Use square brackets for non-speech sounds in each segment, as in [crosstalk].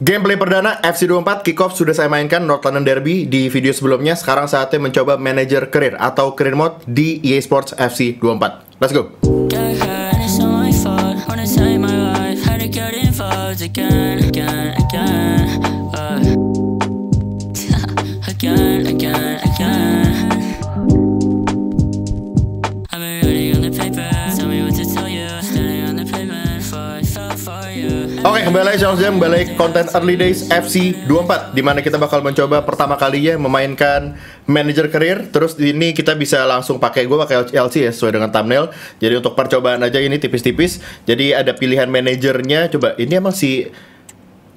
Gameplay perdana FC24 kickoff sudah saya mainkan North London Derby di video sebelumnya. Sekarang saatnya mencoba manager career atau career mode di EA Sports FC24. Let's go. Oke, kembali lagi sama jam, kembali ke konten Early Days FC 24 di mana kita bakal mencoba pertama kalinya memainkan manager career. Terus ini kita bisa langsung pakai gue pakai LC ya sesuai dengan thumbnail. Jadi untuk percobaan aja ini tipis-tipis. Jadi ada pilihan manajernya. Coba ini emang si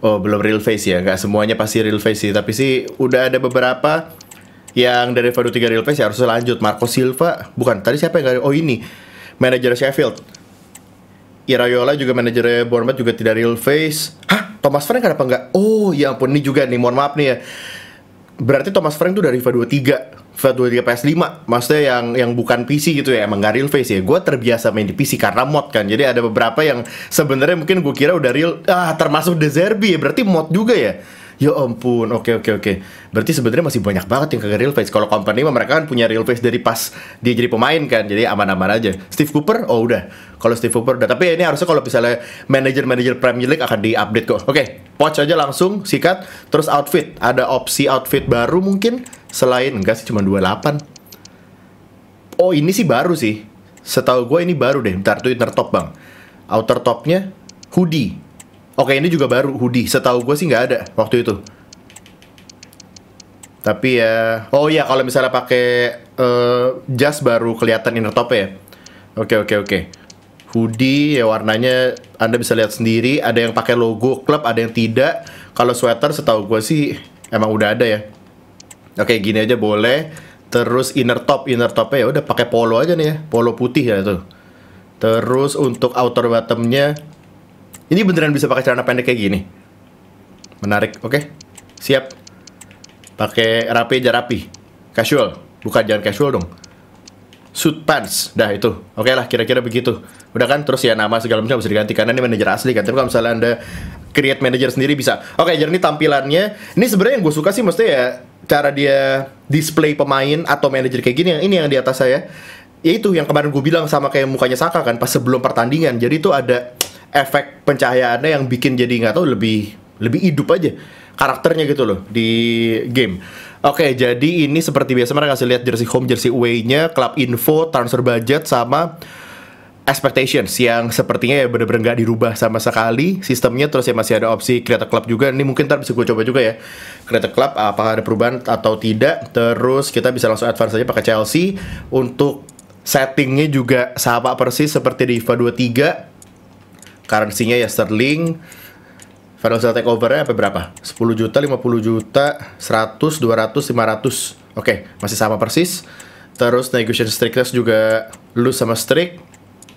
Oh, belum real face ya. Nggak semuanya pasti real face sih, tapi sih udah ada beberapa yang dari Vado 3 real face ya harus lanjut Marco Silva. Bukan, tadi siapa yang enggak Oh, ini. Manajer Sheffield Irayola juga manajernya Bournemouth juga tidak real face. Hah? Thomas Frank kenapa nggak? Oh ya ampun, ini juga nih, mohon maaf nih ya. Berarti Thomas Frank tuh dari FIFA 23, FIFA 23 PS5, maksudnya yang yang bukan PC gitu ya, emang nggak real face ya. Gue terbiasa main di PC karena mod kan, jadi ada beberapa yang sebenarnya mungkin gue kira udah real, ah termasuk The Zerbi ya, berarti mod juga ya. Ya ampun, oke oke oke. Berarti sebenarnya masih banyak banget yang kagak real face. Kalau company mereka kan punya real face dari pas dia jadi pemain kan, jadi aman-aman aja. Steve Cooper, oh udah. Kalau Steve Cooper udah. Tapi ini harusnya kalau misalnya manager-manager Premier League akan diupdate kok. Oke, okay, poch aja langsung sikat. Terus outfit, ada opsi outfit baru mungkin selain enggak sih cuma 28. Oh ini sih baru sih. Setahu gue ini baru deh. Bentar inner top bang. Outer topnya hoodie Oke, ini juga baru hoodie. Setahu gue sih nggak ada waktu itu. Tapi ya, oh ya kalau misalnya pakai uh, jas baru kelihatan inner top ya. Oke, oke, oke. Hoodie ya warnanya Anda bisa lihat sendiri, ada yang pakai logo klub, ada yang tidak. Kalau sweater setahu gue sih emang udah ada ya. Oke, gini aja boleh. Terus inner top, inner topnya ya udah pakai polo aja nih ya, polo putih ya itu. Terus untuk outer bottomnya ini beneran bisa pakai celana pendek kayak gini. Menarik, oke? Okay? Siap. Pakai rapi aja rapi. Casual. Bukan jangan casual dong. Suit pants, dah itu. Oke okay lah, kira-kira begitu. Udah kan, terus ya nama segala macam bisa diganti karena ini manajer asli kan. Tapi kalau misalnya anda create manajer sendiri bisa. Oke, okay, jadi ini tampilannya. Ini sebenarnya yang gue suka sih, mesti ya cara dia display pemain atau manajer kayak gini. Yang ini yang di atas saya ya itu yang kemarin gue bilang sama kayak mukanya Saka kan pas sebelum pertandingan jadi itu ada efek pencahayaannya yang bikin jadi nggak tahu lebih lebih hidup aja karakternya gitu loh di game. Oke, okay, jadi ini seperti biasa mereka kasih lihat jersey home, jersey away-nya, club info, transfer budget sama expectations yang sepertinya ya bener-bener nggak dirubah sama sekali sistemnya terus ya masih ada opsi create a club juga ini mungkin ntar bisa gue coba juga ya create a club apakah ada perubahan atau tidak terus kita bisa langsung advance aja pakai Chelsea untuk settingnya juga sama persis seperti di FIFA 23 currency-nya ya sterling. Financial takeover-nya apa berapa? 10 juta, 50 juta, 100, 200, 500. Oke, okay, masih sama persis. Terus negotiation strictness juga lu sama strict.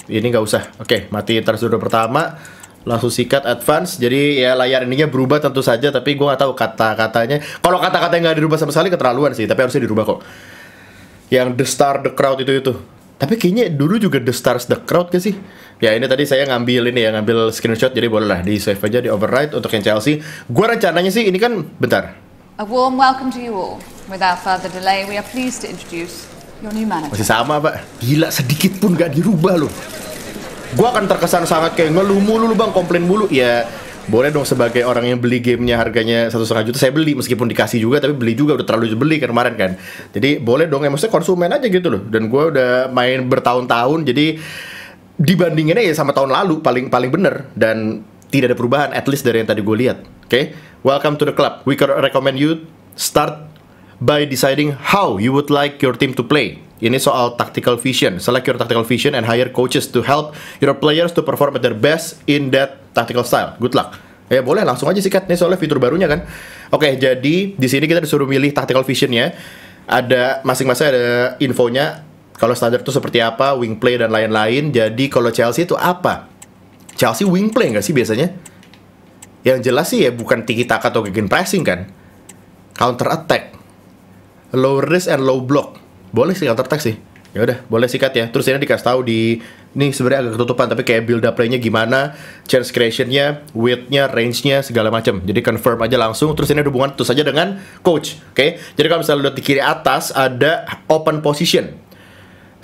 Ini nggak usah. Oke, okay, mati tersudut pertama. Langsung sikat advance. Jadi ya layar ininya berubah tentu saja. Tapi gue nggak tahu kata-katanya. Kalau kata-katanya nggak dirubah sama sekali keterlaluan sih. Tapi harusnya dirubah kok. Yang the star, the crowd itu-itu. Tapi kayaknya dulu juga the stars, the crowd gak sih? Ya ini tadi saya ngambil ini ya ngambil screenshot jadi bolehlah di save aja di override untuk yang Chelsea. Gua rencananya sih ini kan bentar. A warm welcome to you all. Without further delay, we are pleased to introduce your new manager. Masih sama pak, gila sedikit pun gak dirubah loh. Gua akan terkesan sangat kayak ngeluh mulu lu bang, komplain mulu ya. Boleh dong sebagai orang yang beli gamenya harganya satu setengah juta saya beli meskipun dikasih juga tapi beli juga udah terlalu beli kan kemarin kan. Jadi boleh dong ya maksudnya konsumen aja gitu loh. Dan gue udah main bertahun-tahun jadi dibandingin ya sama tahun lalu paling paling bener dan tidak ada perubahan at least dari yang tadi gue lihat. Oke, okay? welcome to the club. We can recommend you start by deciding how you would like your team to play. Ini soal tactical vision. Select your tactical vision and hire coaches to help your players to perform at their best in that tactical style. Good luck. Ya boleh langsung aja sikat nih soalnya fitur barunya kan. Oke, okay, jadi di sini kita disuruh milih tactical visionnya. Ada masing-masing ada infonya kalau standar itu seperti apa, wing play dan lain-lain. Jadi kalau Chelsea itu apa? Chelsea wing play nggak sih biasanya? Yang jelas sih ya bukan tiki taka atau gegen pressing kan. Counter attack. Low risk and low block. Boleh sih counter attack sih. Ya udah, boleh sikat ya. Terus ini dikasih tahu di ini sebenarnya agak ketutupan tapi kayak build up play-nya gimana, chance creation-nya, width-nya, range-nya segala macam. Jadi confirm aja langsung. Terus ini ada hubungan tentu saja dengan coach, oke? Okay? Jadi kalau misalnya lihat di kiri atas ada open position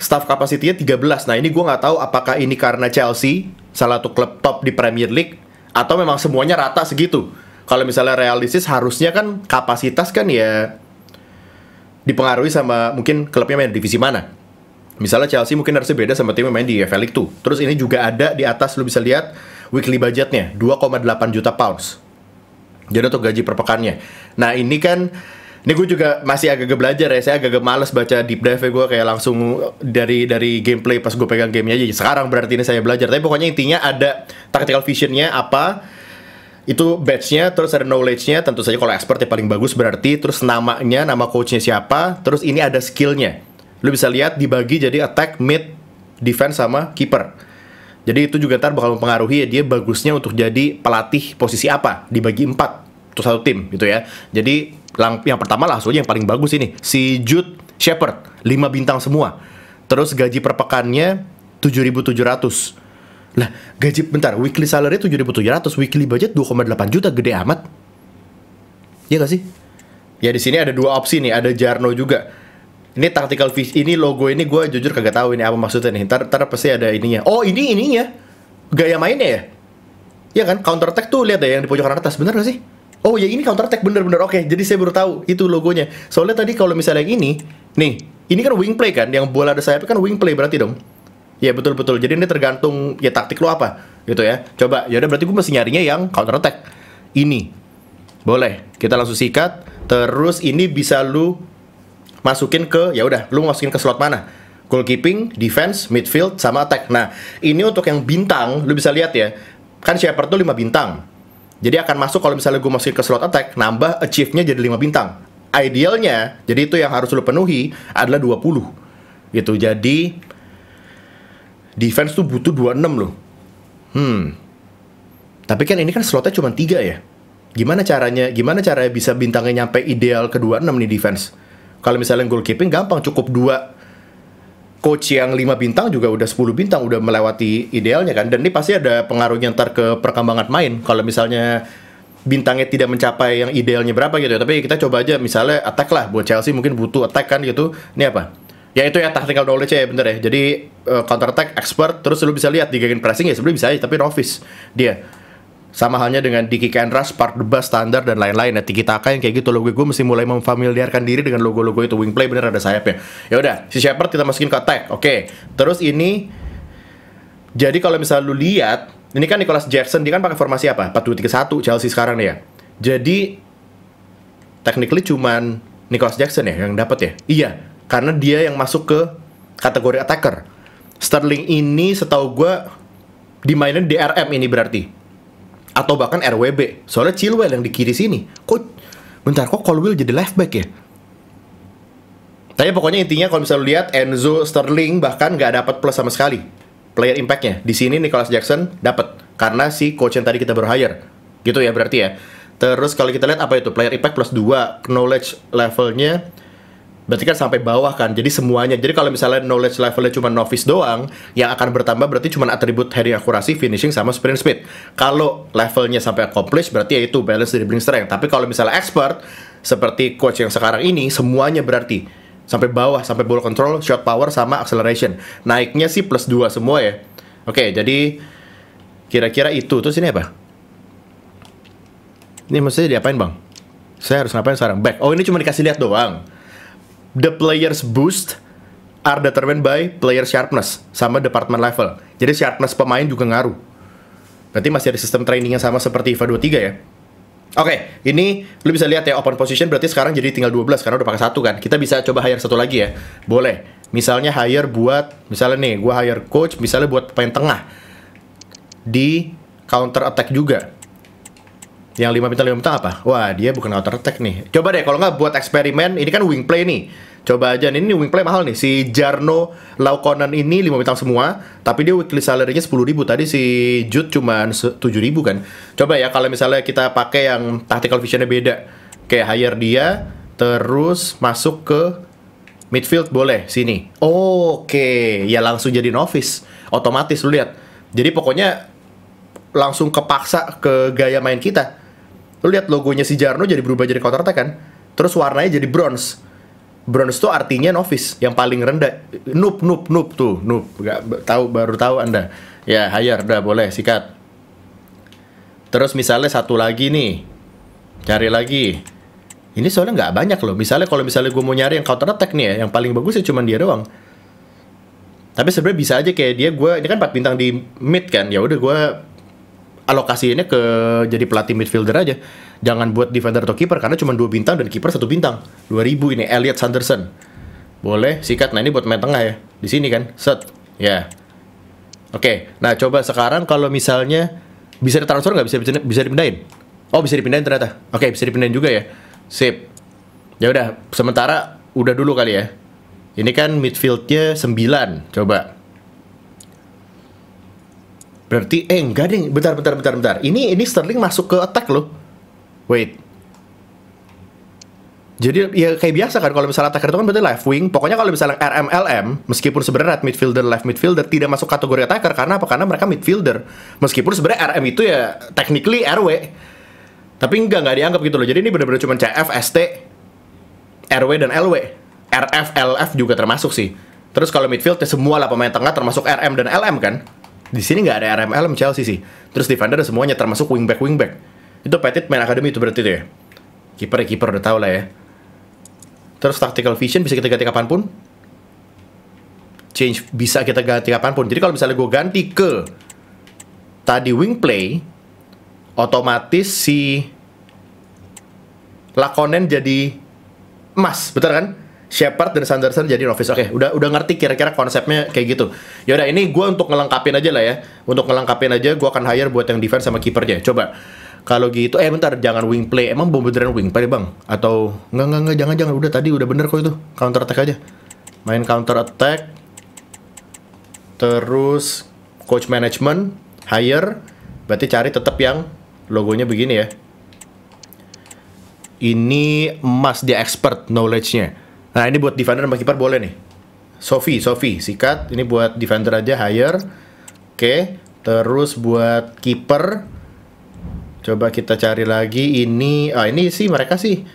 staff kapasitinya 13. Nah, ini gue nggak tahu apakah ini karena Chelsea salah satu klub top di Premier League atau memang semuanya rata segitu. Kalau misalnya realistis harusnya kan kapasitas kan ya dipengaruhi sama mungkin klubnya main divisi mana. Misalnya Chelsea mungkin harusnya beda sama tim yang main di EFL League 2. Terus ini juga ada di atas lu bisa lihat weekly budgetnya 2,8 juta pounds. Jadi untuk gaji per pekannya. Nah, ini kan ini gue juga masih agak-agak belajar ya. Saya agak-agak males baca deep dive gue kayak langsung dari dari gameplay pas gue pegang gamenya aja. Sekarang berarti ini saya belajar. Tapi pokoknya intinya ada tactical visionnya apa itu batchnya terus ada knowledge-nya tentu saja kalau expert yang paling bagus berarti terus namanya nama coachnya siapa terus ini ada skillnya lu bisa lihat dibagi jadi attack mid defense sama keeper jadi itu juga ntar bakal mempengaruhi ya dia bagusnya untuk jadi pelatih posisi apa dibagi empat untuk satu tim gitu ya jadi lang yang pertama lah soalnya yang paling bagus ini si Jude Shepard 5 bintang semua terus gaji per pekannya 7700 lah gaji bentar weekly salary 7700 weekly budget 2,8 juta gede amat ya gak sih ya di sini ada dua opsi nih ada Jarno juga ini tactical fish ini logo ini gue jujur kagak tahu ini apa maksudnya nih ntar, ntar pasti ada ininya oh ini ininya gaya mainnya ya ya kan counter attack tuh lihat ya yang di pojok kanan atas bener gak sih Oh ya ini counter attack bener-bener oke. Okay, jadi saya baru tahu itu logonya. Soalnya tadi kalau misalnya yang ini, nih, ini kan wing play kan, yang bola ada sayap kan wing play berarti dong. Ya betul betul. Jadi ini tergantung ya taktik lo apa gitu ya. Coba ya udah berarti gue masih nyarinya yang counter attack. Ini. Boleh. Kita langsung sikat. Terus ini bisa lu masukin ke ya udah, lu masukin ke slot mana? Goalkeeping, defense, midfield sama attack. Nah, ini untuk yang bintang lu bisa lihat ya. Kan Shepard tuh 5 bintang jadi akan masuk kalau misalnya gue masukin ke slot attack, nambah achieve-nya jadi 5 bintang. Idealnya, jadi itu yang harus lo penuhi adalah 20. Gitu. Jadi defense tuh butuh 26 loh. Hmm. Tapi kan ini kan slotnya cuma 3 ya. Gimana caranya? Gimana caranya bisa bintangnya nyampe ideal ke 26 nih defense? Kalau misalnya goalkeeping gampang cukup 2 coach yang 5 bintang juga udah 10 bintang udah melewati idealnya kan dan ini pasti ada pengaruhnya ntar ke perkembangan main kalau misalnya bintangnya tidak mencapai yang idealnya berapa gitu tapi kita coba aja misalnya attack lah buat Chelsea mungkin butuh attack kan gitu ini apa ya itu ya tactical knowledge ya bener ya jadi eh, counter attack expert terus lu bisa lihat di pressing ya sebenarnya bisa aja tapi novice dia sama halnya dengan Kendra, Spark the Bus, Standar, dan lain-lain. Nah, Tiki Taka yang kayak gitu logo gue mesti mulai memfamiliarkan diri dengan logo-logo itu. wingplay bener ada sayapnya. Ya udah, si Shepard kita masukin ke attack. Oke. Okay. Terus ini jadi kalau misalnya lu lihat, ini kan Nicholas Jackson dia kan pakai formasi apa? 4-2-3-1 Chelsea sekarang nih ya. Jadi technically cuman Nicholas Jackson ya yang dapat ya. Iya, karena dia yang masuk ke kategori attacker. Sterling ini setahu gue dimainin DRM ini berarti atau bahkan RWB. Soalnya Chilwell yang di kiri sini. Kok bentar kok Colwell jadi left back ya? Tapi pokoknya intinya kalau misalnya lihat Enzo Sterling bahkan nggak dapat plus sama sekali player impactnya. Di sini Nicholas Jackson dapat karena si coach yang tadi kita baru hire. Gitu ya berarti ya. Terus kalau kita lihat apa itu player impact plus 2 knowledge levelnya Berarti kan sampai bawah kan, jadi semuanya. Jadi kalau misalnya knowledge levelnya cuma novice doang, yang akan bertambah berarti cuma atribut heading akurasi, finishing, sama sprint speed. Kalau levelnya sampai accomplish, berarti ya itu balance dribbling strength. Tapi kalau misalnya expert, seperti coach yang sekarang ini, semuanya berarti. Sampai bawah, sampai ball control, shot power, sama acceleration. Naiknya sih plus 2 semua ya. Oke, jadi kira-kira itu. Terus ini apa? Ini maksudnya diapain bang? Saya harus ngapain sekarang? Back. Oh ini cuma dikasih lihat doang the players boost are determined by player sharpness sama department level. Jadi sharpness pemain juga ngaruh. Berarti masih ada sistem trainingnya sama seperti FIFA 23 ya. Oke, okay, ini lu bisa lihat ya open position berarti sekarang jadi tinggal 12 karena udah pakai satu kan. Kita bisa coba hire satu lagi ya. Boleh. Misalnya hire buat misalnya nih gua hire coach misalnya buat pemain tengah di counter attack juga. Yang 5 bintang 5 bintang apa? Wah, dia bukan counter attack nih. Coba deh kalau nggak buat eksperimen, ini kan wing play nih. Coba aja nih ini wing play mahal nih. Si Jarno Laukonan ini 5 bintang semua, tapi dia weekly salary-nya 10.000. Tadi si Jude cuma 7.000 kan. Coba ya kalau misalnya kita pakai yang tactical vision-nya beda. Kayak hire dia terus masuk ke midfield boleh sini. Oke, okay. ya langsung jadi novice. Otomatis lu lihat. Jadi pokoknya langsung kepaksa ke gaya main kita Lo lihat logonya si Jarno jadi berubah jadi counter attack kan? Terus warnanya jadi bronze. Bronze tuh artinya novice, yang paling rendah. Noob, noob, noob tuh, noob. Gak tahu baru tahu Anda. Ya, hayar dah boleh sikat. Terus misalnya satu lagi nih. Cari lagi. Ini soalnya nggak banyak loh. Misalnya kalau misalnya gue mau nyari yang counter attack nih ya, yang paling bagus ya cuma dia doang. Tapi sebenarnya bisa aja kayak dia gue ini kan 4 bintang di mid kan. Ya udah gue alokasinya ke jadi pelatih midfielder aja. Jangan buat defender atau kiper karena cuma dua bintang dan kiper satu bintang. 2000 ini Elliot Sanderson. Boleh sikat. Nah ini buat main tengah ya. Di sini kan. Set. Ya. Yeah. Oke. Okay. Nah coba sekarang kalau misalnya bisa ditransfer nggak bisa bisa dipindahin? Oh bisa dipindahin ternyata. Oke okay, bisa dipindahin juga ya. Sip. Ya udah. Sementara udah dulu kali ya. Ini kan midfieldnya 9 Coba Berarti eh enggak deh, bentar bentar bentar bentar. Ini ini Sterling masuk ke attack loh. Wait. Jadi ya kayak biasa kan kalau misalnya attacker itu kan berarti left wing. Pokoknya kalau misalnya RMLM meskipun sebenarnya right midfielder left midfielder tidak masuk kategori attacker karena apa? Karena mereka midfielder. Meskipun sebenarnya RM itu ya technically RW. Tapi enggak nggak dianggap gitu loh. Jadi ini benar-benar cuma CF, ST, RW dan LW. RF, LF juga termasuk sih. Terus kalau midfield ya semua lah pemain tengah termasuk RM dan LM kan. Di sini nggak ada RML Chelsea sih. Terus defender semuanya termasuk wingback wingback. Itu Petit main akademi itu berarti tuh ya. Kiper ya kiper udah tau lah ya. Terus tactical vision bisa kita ganti kapanpun. Change bisa kita ganti kapanpun. Jadi kalau misalnya gue ganti ke tadi wing play, otomatis si Lakonen jadi emas, betul kan? Shepard dan Sanderson jadi novice. Oke, okay, udah udah ngerti kira-kira konsepnya kayak gitu. Yaudah, ini gue untuk ngelengkapin aja lah ya. Untuk ngelengkapin aja, gue akan hire buat yang defense sama kipernya. Coba kalau gitu, eh bentar, jangan wing play. Emang bom beneran wing play bang? Atau nggak nggak nggak jangan jangan udah tadi udah bener kok itu counter attack aja. Main counter attack, terus coach management hire, berarti cari tetap yang logonya begini ya. Ini emas dia expert knowledge-nya Nah ini buat defender sama kiper boleh nih. Sofi, Sofi, sikat. Ini buat defender aja higher. Oke, terus buat kiper. Coba kita cari lagi ini. Ah ini sih mereka sih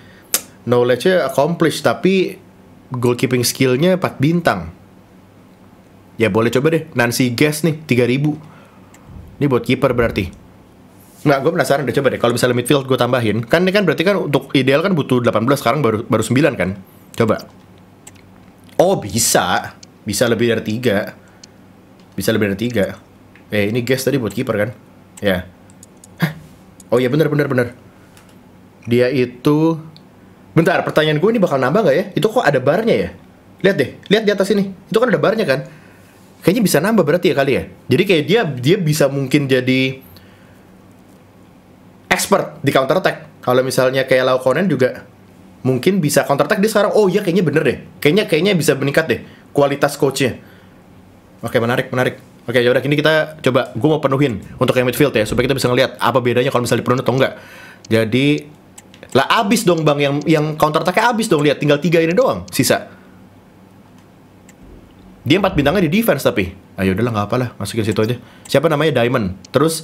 knowledge-nya accomplish tapi goalkeeping skill-nya 4 bintang. Ya boleh coba deh. Nancy Gas nih 3000. Ini buat kiper berarti. Nggak, gue penasaran deh coba deh kalau misalnya midfield gue tambahin. Kan ini kan berarti kan untuk ideal kan butuh 18 sekarang baru baru 9 kan. Coba. Oh, bisa. Bisa lebih dari tiga. Bisa lebih dari tiga. Eh, ini guess tadi buat kiper kan? Ya. Oh iya, bener, bener, bener. Dia itu... Bentar, pertanyaan gue ini bakal nambah nggak ya? Itu kok ada barnya ya? Lihat deh, lihat di atas ini. Itu kan ada barnya kan? Kayaknya bisa nambah berarti ya kali ya. Jadi kayak dia dia bisa mungkin jadi expert di counter attack. Kalau misalnya kayak Conan juga mungkin bisa counter attack dia sekarang oh iya kayaknya bener deh kayaknya kayaknya bisa meningkat deh kualitas coachnya oke menarik menarik oke yaudah ini kita coba gue mau penuhin untuk yang midfield ya supaya kita bisa ngeliat apa bedanya kalau misalnya dipenuhin atau enggak jadi lah abis dong bang yang yang counter attacknya abis dong lihat tinggal tiga ini doang sisa dia empat bintangnya di defense tapi ayo ah, ya udahlah nggak apalah masukin situ aja siapa namanya Diamond terus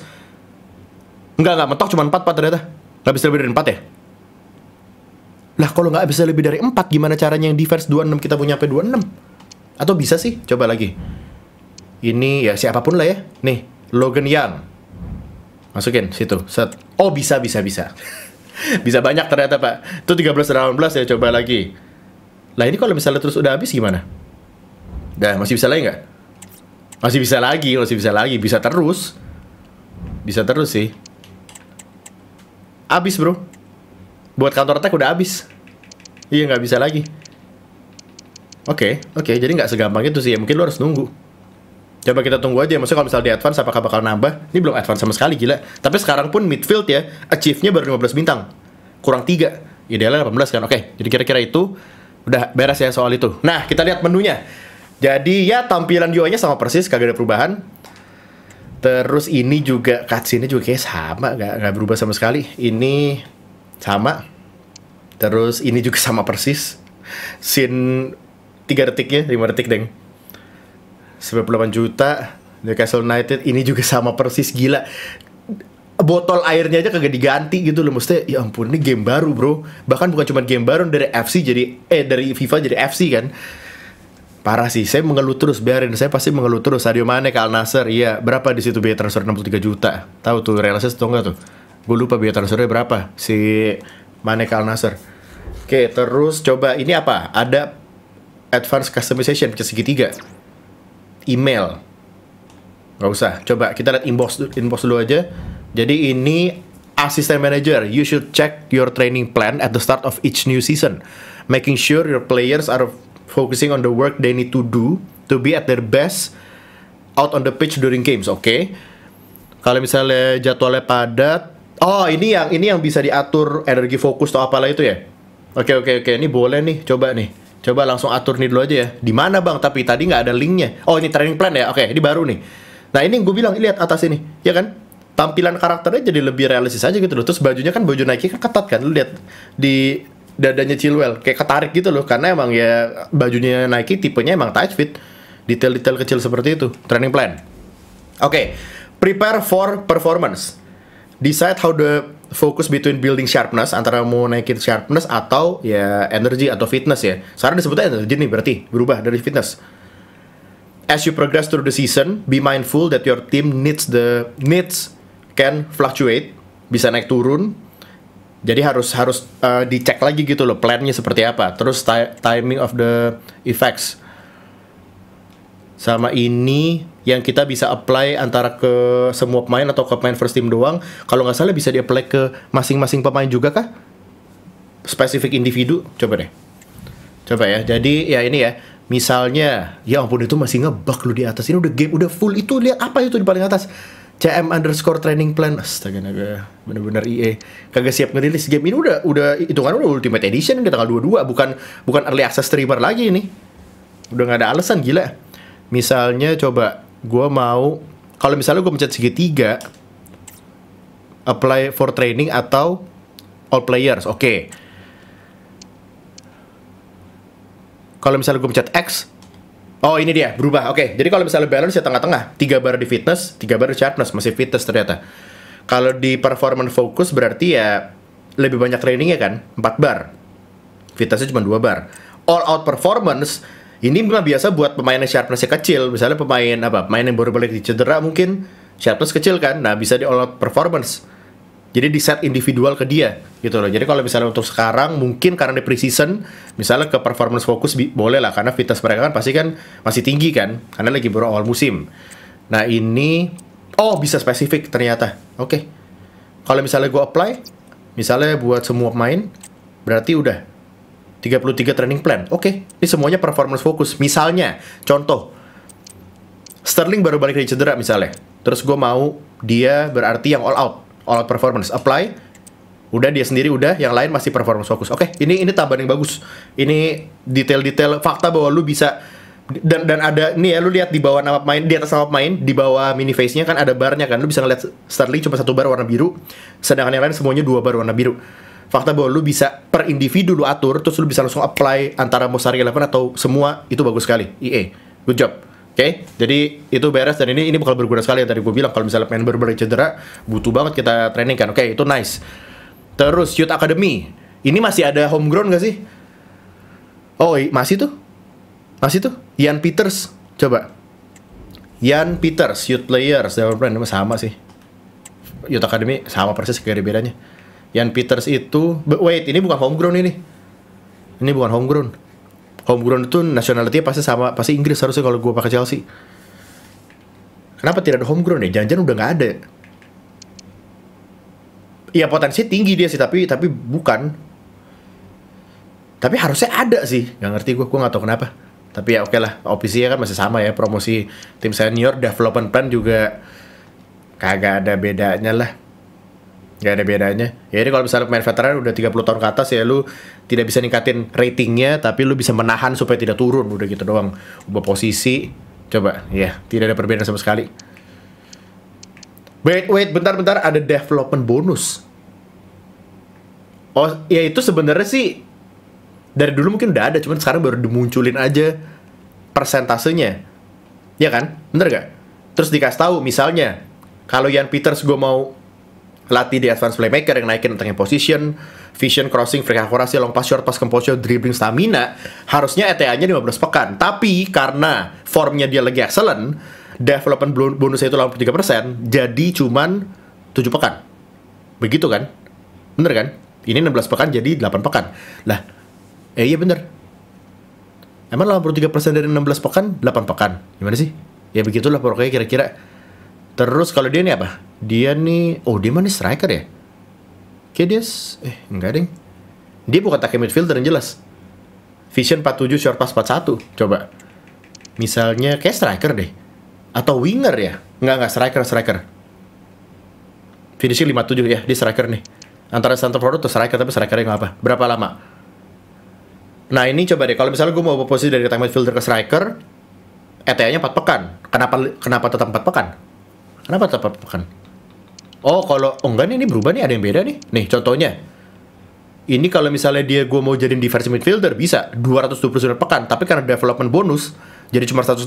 Enggak, nggak mentok cuma empat empat ternyata nggak bisa lebih dari empat ya lah kalau nggak bisa lebih dari 4, gimana caranya yang diverse 26 kita punya sampai 26? Atau bisa sih? Coba lagi. Ini ya siapapun lah ya. Nih, Logan Young. Masukin situ. Set. Oh, bisa bisa bisa. [laughs] bisa banyak ternyata, Pak. Itu 13 18 ya coba lagi. Lah ini kalau misalnya terus udah habis gimana? Dah, masih bisa lagi nggak? Masih bisa lagi, masih bisa lagi, bisa terus. Bisa terus sih. Abis, Bro buat kantor attack udah habis iya nggak bisa lagi oke okay, oke okay, jadi nggak segampang itu sih ya mungkin lo harus nunggu Coba kita tunggu aja, maksudnya kalau misalnya di advance apakah bakal nambah? Ini belum advance sama sekali, gila. Tapi sekarang pun midfield ya, achieve-nya baru 15 bintang. Kurang 3. Idealnya 18 kan, oke. Okay. Jadi kira-kira itu udah beres ya soal itu. Nah, kita lihat menunya. Jadi ya tampilan UI-nya sama persis, kagak ada perubahan. Terus ini juga cutscene-nya juga kayak sama, nggak, nggak berubah sama sekali. Ini sama terus ini juga sama persis tiga 3 ya 5 detik deng 98 juta Newcastle United ini juga sama persis gila botol airnya aja kagak diganti gitu loh mesti ya ampun ini game baru bro bahkan bukan cuma game baru dari FC jadi eh dari FIFA jadi FC kan parah sih saya mengeluh terus biarin saya pasti mengeluh terus Sadio Mane kalnaser Al iya berapa di situ biaya transfer 63 juta tahu tuh realisasi tuh enggak tuh gue lupa biaya transfernya berapa si mane Al Nasser oke terus coba ini apa ada advance customization ke segitiga email nggak usah coba kita lihat inbox inbox dulu aja jadi ini asisten manager you should check your training plan at the start of each new season making sure your players are focusing on the work they need to do to be at their best out on the pitch during games oke okay? kalau misalnya jadwalnya padat Oh, ini yang ini yang bisa diatur energi fokus atau apalah itu ya? Oke, oke, oke. Ini boleh nih, coba nih. Coba langsung atur nih dulu aja ya. Di mana bang? Tapi tadi nggak ada linknya. Oh, ini training plan ya? Oke, ini baru nih. Nah, ini gue bilang lihat atas ini, ya kan? Tampilan karakternya jadi lebih realistis aja gitu loh. Terus bajunya kan baju Nike kan ketat kan. Lu lihat di dadanya Chilwell kayak ketarik gitu loh karena emang ya bajunya Nike tipenya emang tight fit. Detail-detail kecil seperti itu. Training plan. Oke, prepare for performance decide how the focus between building sharpness antara mau naikin sharpness atau ya energy atau fitness ya. Sekarang disebutnya energy nih berarti berubah dari fitness. As you progress through the season, be mindful that your team needs the needs can fluctuate, bisa naik turun. Jadi harus harus uh, dicek lagi gitu loh plannya seperti apa. Terus timing of the effects. Sama ini yang kita bisa apply antara ke semua pemain atau ke pemain first team doang. Kalau nggak salah bisa di-apply ke masing-masing pemain juga kah? Spesifik individu? Coba deh. Coba ya. Jadi ya ini ya. Misalnya, ya ampun itu masih ngebug lu di atas. Ini udah game, udah full. Itu lihat apa itu di paling atas? CM underscore training plan. Astaga naga, bener-bener EA kagak siap ngerilis game ini udah udah itu kan udah Ultimate Edition udah tanggal 22 bukan bukan early access streamer lagi ini. Udah nggak ada alasan gila. Misalnya coba gue mau kalau misalnya gue mencet segitiga apply for training atau all players oke okay. kalau misalnya gue mencet X Oh ini dia berubah. Oke, okay. jadi kalau misalnya balance ya tengah-tengah, tiga bar di fitness, tiga bar di sharpness, masih fitness ternyata. Kalau di performance focus berarti ya lebih banyak training ya kan, 4 bar. Fitnessnya cuma dua bar. All out performance ini memang biasa buat pemain yang sharpnessnya kecil misalnya pemain apa pemain yang baru balik di cedera mungkin sharpness kecil kan nah bisa di performance jadi di set individual ke dia gitu loh. Jadi kalau misalnya untuk sekarang mungkin karena di preseason misalnya ke performance fokus boleh lah karena fitas mereka kan pasti kan masih tinggi kan karena lagi baru awal musim. Nah ini oh bisa spesifik ternyata. Oke. Okay. Kalau misalnya gue apply misalnya buat semua pemain berarti udah 33 training plan. Oke, okay. ini semuanya performance fokus. Misalnya, contoh, Sterling baru balik dari cedera misalnya. Terus gue mau dia berarti yang all out, all out performance. Apply, udah dia sendiri udah, yang lain masih performance fokus. Oke, okay, ini ini tambahan yang bagus. Ini detail-detail fakta bahwa lu bisa dan dan ada nih ya lu lihat di bawah nama pemain di atas nama pemain di bawah mini face nya kan ada barnya kan lu bisa ngeliat Sterling cuma satu bar warna biru sedangkan yang lain semuanya dua bar warna biru fakta bahwa lu bisa per individu lu atur terus lu bisa langsung apply antara Mustari Eleven atau semua itu bagus sekali EA good job Oke, okay? jadi itu beres dan ini ini bakal berguna sekali yang tadi gue bilang kalau misalnya member berbagai cedera butuh banget kita training kan. Oke, okay, itu nice. Terus Youth Academy. Ini masih ada homegrown gak sih? Oh, masih tuh? Masih tuh? Ian Peters. Coba. Ian Peters, Youth Players, sama sih. Youth Academy sama persis kayak kira bedanya. Ian Peters itu wait ini bukan homegrown ini ini bukan homegrown homegrown itu nationality pasti sama pasti Inggris harusnya kalau gue pakai Chelsea kenapa tidak ada homegrown ya jangan-jangan udah nggak ada Iya potensi tinggi dia sih tapi tapi bukan tapi harusnya ada sih Gak ngerti gue gue nggak tahu kenapa tapi ya oke okay lah opsinya kan masih sama ya promosi tim senior development plan juga kagak ada bedanya lah Gak ada bedanya. Ya ini kalau misalnya pemain veteran udah 30 tahun ke atas ya lu tidak bisa ningkatin ratingnya tapi lu bisa menahan supaya tidak turun udah gitu doang. Ubah posisi. Coba ya, tidak ada perbedaan sama sekali. Wait, wait, bentar-bentar ada development bonus. Oh, ya itu sebenarnya sih dari dulu mungkin udah ada, cuman sekarang baru dimunculin aja persentasenya. Ya kan? Bener gak? Terus dikasih tahu misalnya kalau Ian Peters gue mau Latih di advance playmaker yang naikin tentangnya position, vision crossing, free accuracy, long pass, short pass, composure, dribbling, stamina. Harusnya ETA-nya 15 pekan, tapi karena formnya dia lagi excellent, development bonusnya itu 83%, jadi cuman 7 pekan. Begitu kan? Bener kan? Ini 16 pekan jadi 8 pekan. Lah, eh iya bener. Emang 83% dari 16 pekan, 8 pekan. Gimana sih? Ya begitulah pokoknya kira-kira Terus kalau dia nih apa? Dia nih, oh dia mana striker ya? Kayak dia, eh enggak deh. Dia bukan pakai midfielder yang jelas. Vision 47, short pass 41. Coba. Misalnya kayak striker deh. Atau winger ya? Enggak, enggak, striker, striker. Finishing 57 ya, dia striker nih. Antara center forward atau striker, tapi striker yang apa? Berapa lama? Nah ini coba deh, kalau misalnya gue mau posisi dari attack midfielder ke striker, ETA-nya 4 pekan. Kenapa kenapa tetap 4 pekan? Kenapa tak pekan? Oh, kalau oh enggak nih ini berubah nih ada yang beda nih. Nih contohnya. Ini kalau misalnya dia gue mau jadi diversi midfielder bisa 229 pekan, tapi karena development bonus jadi cuma 106.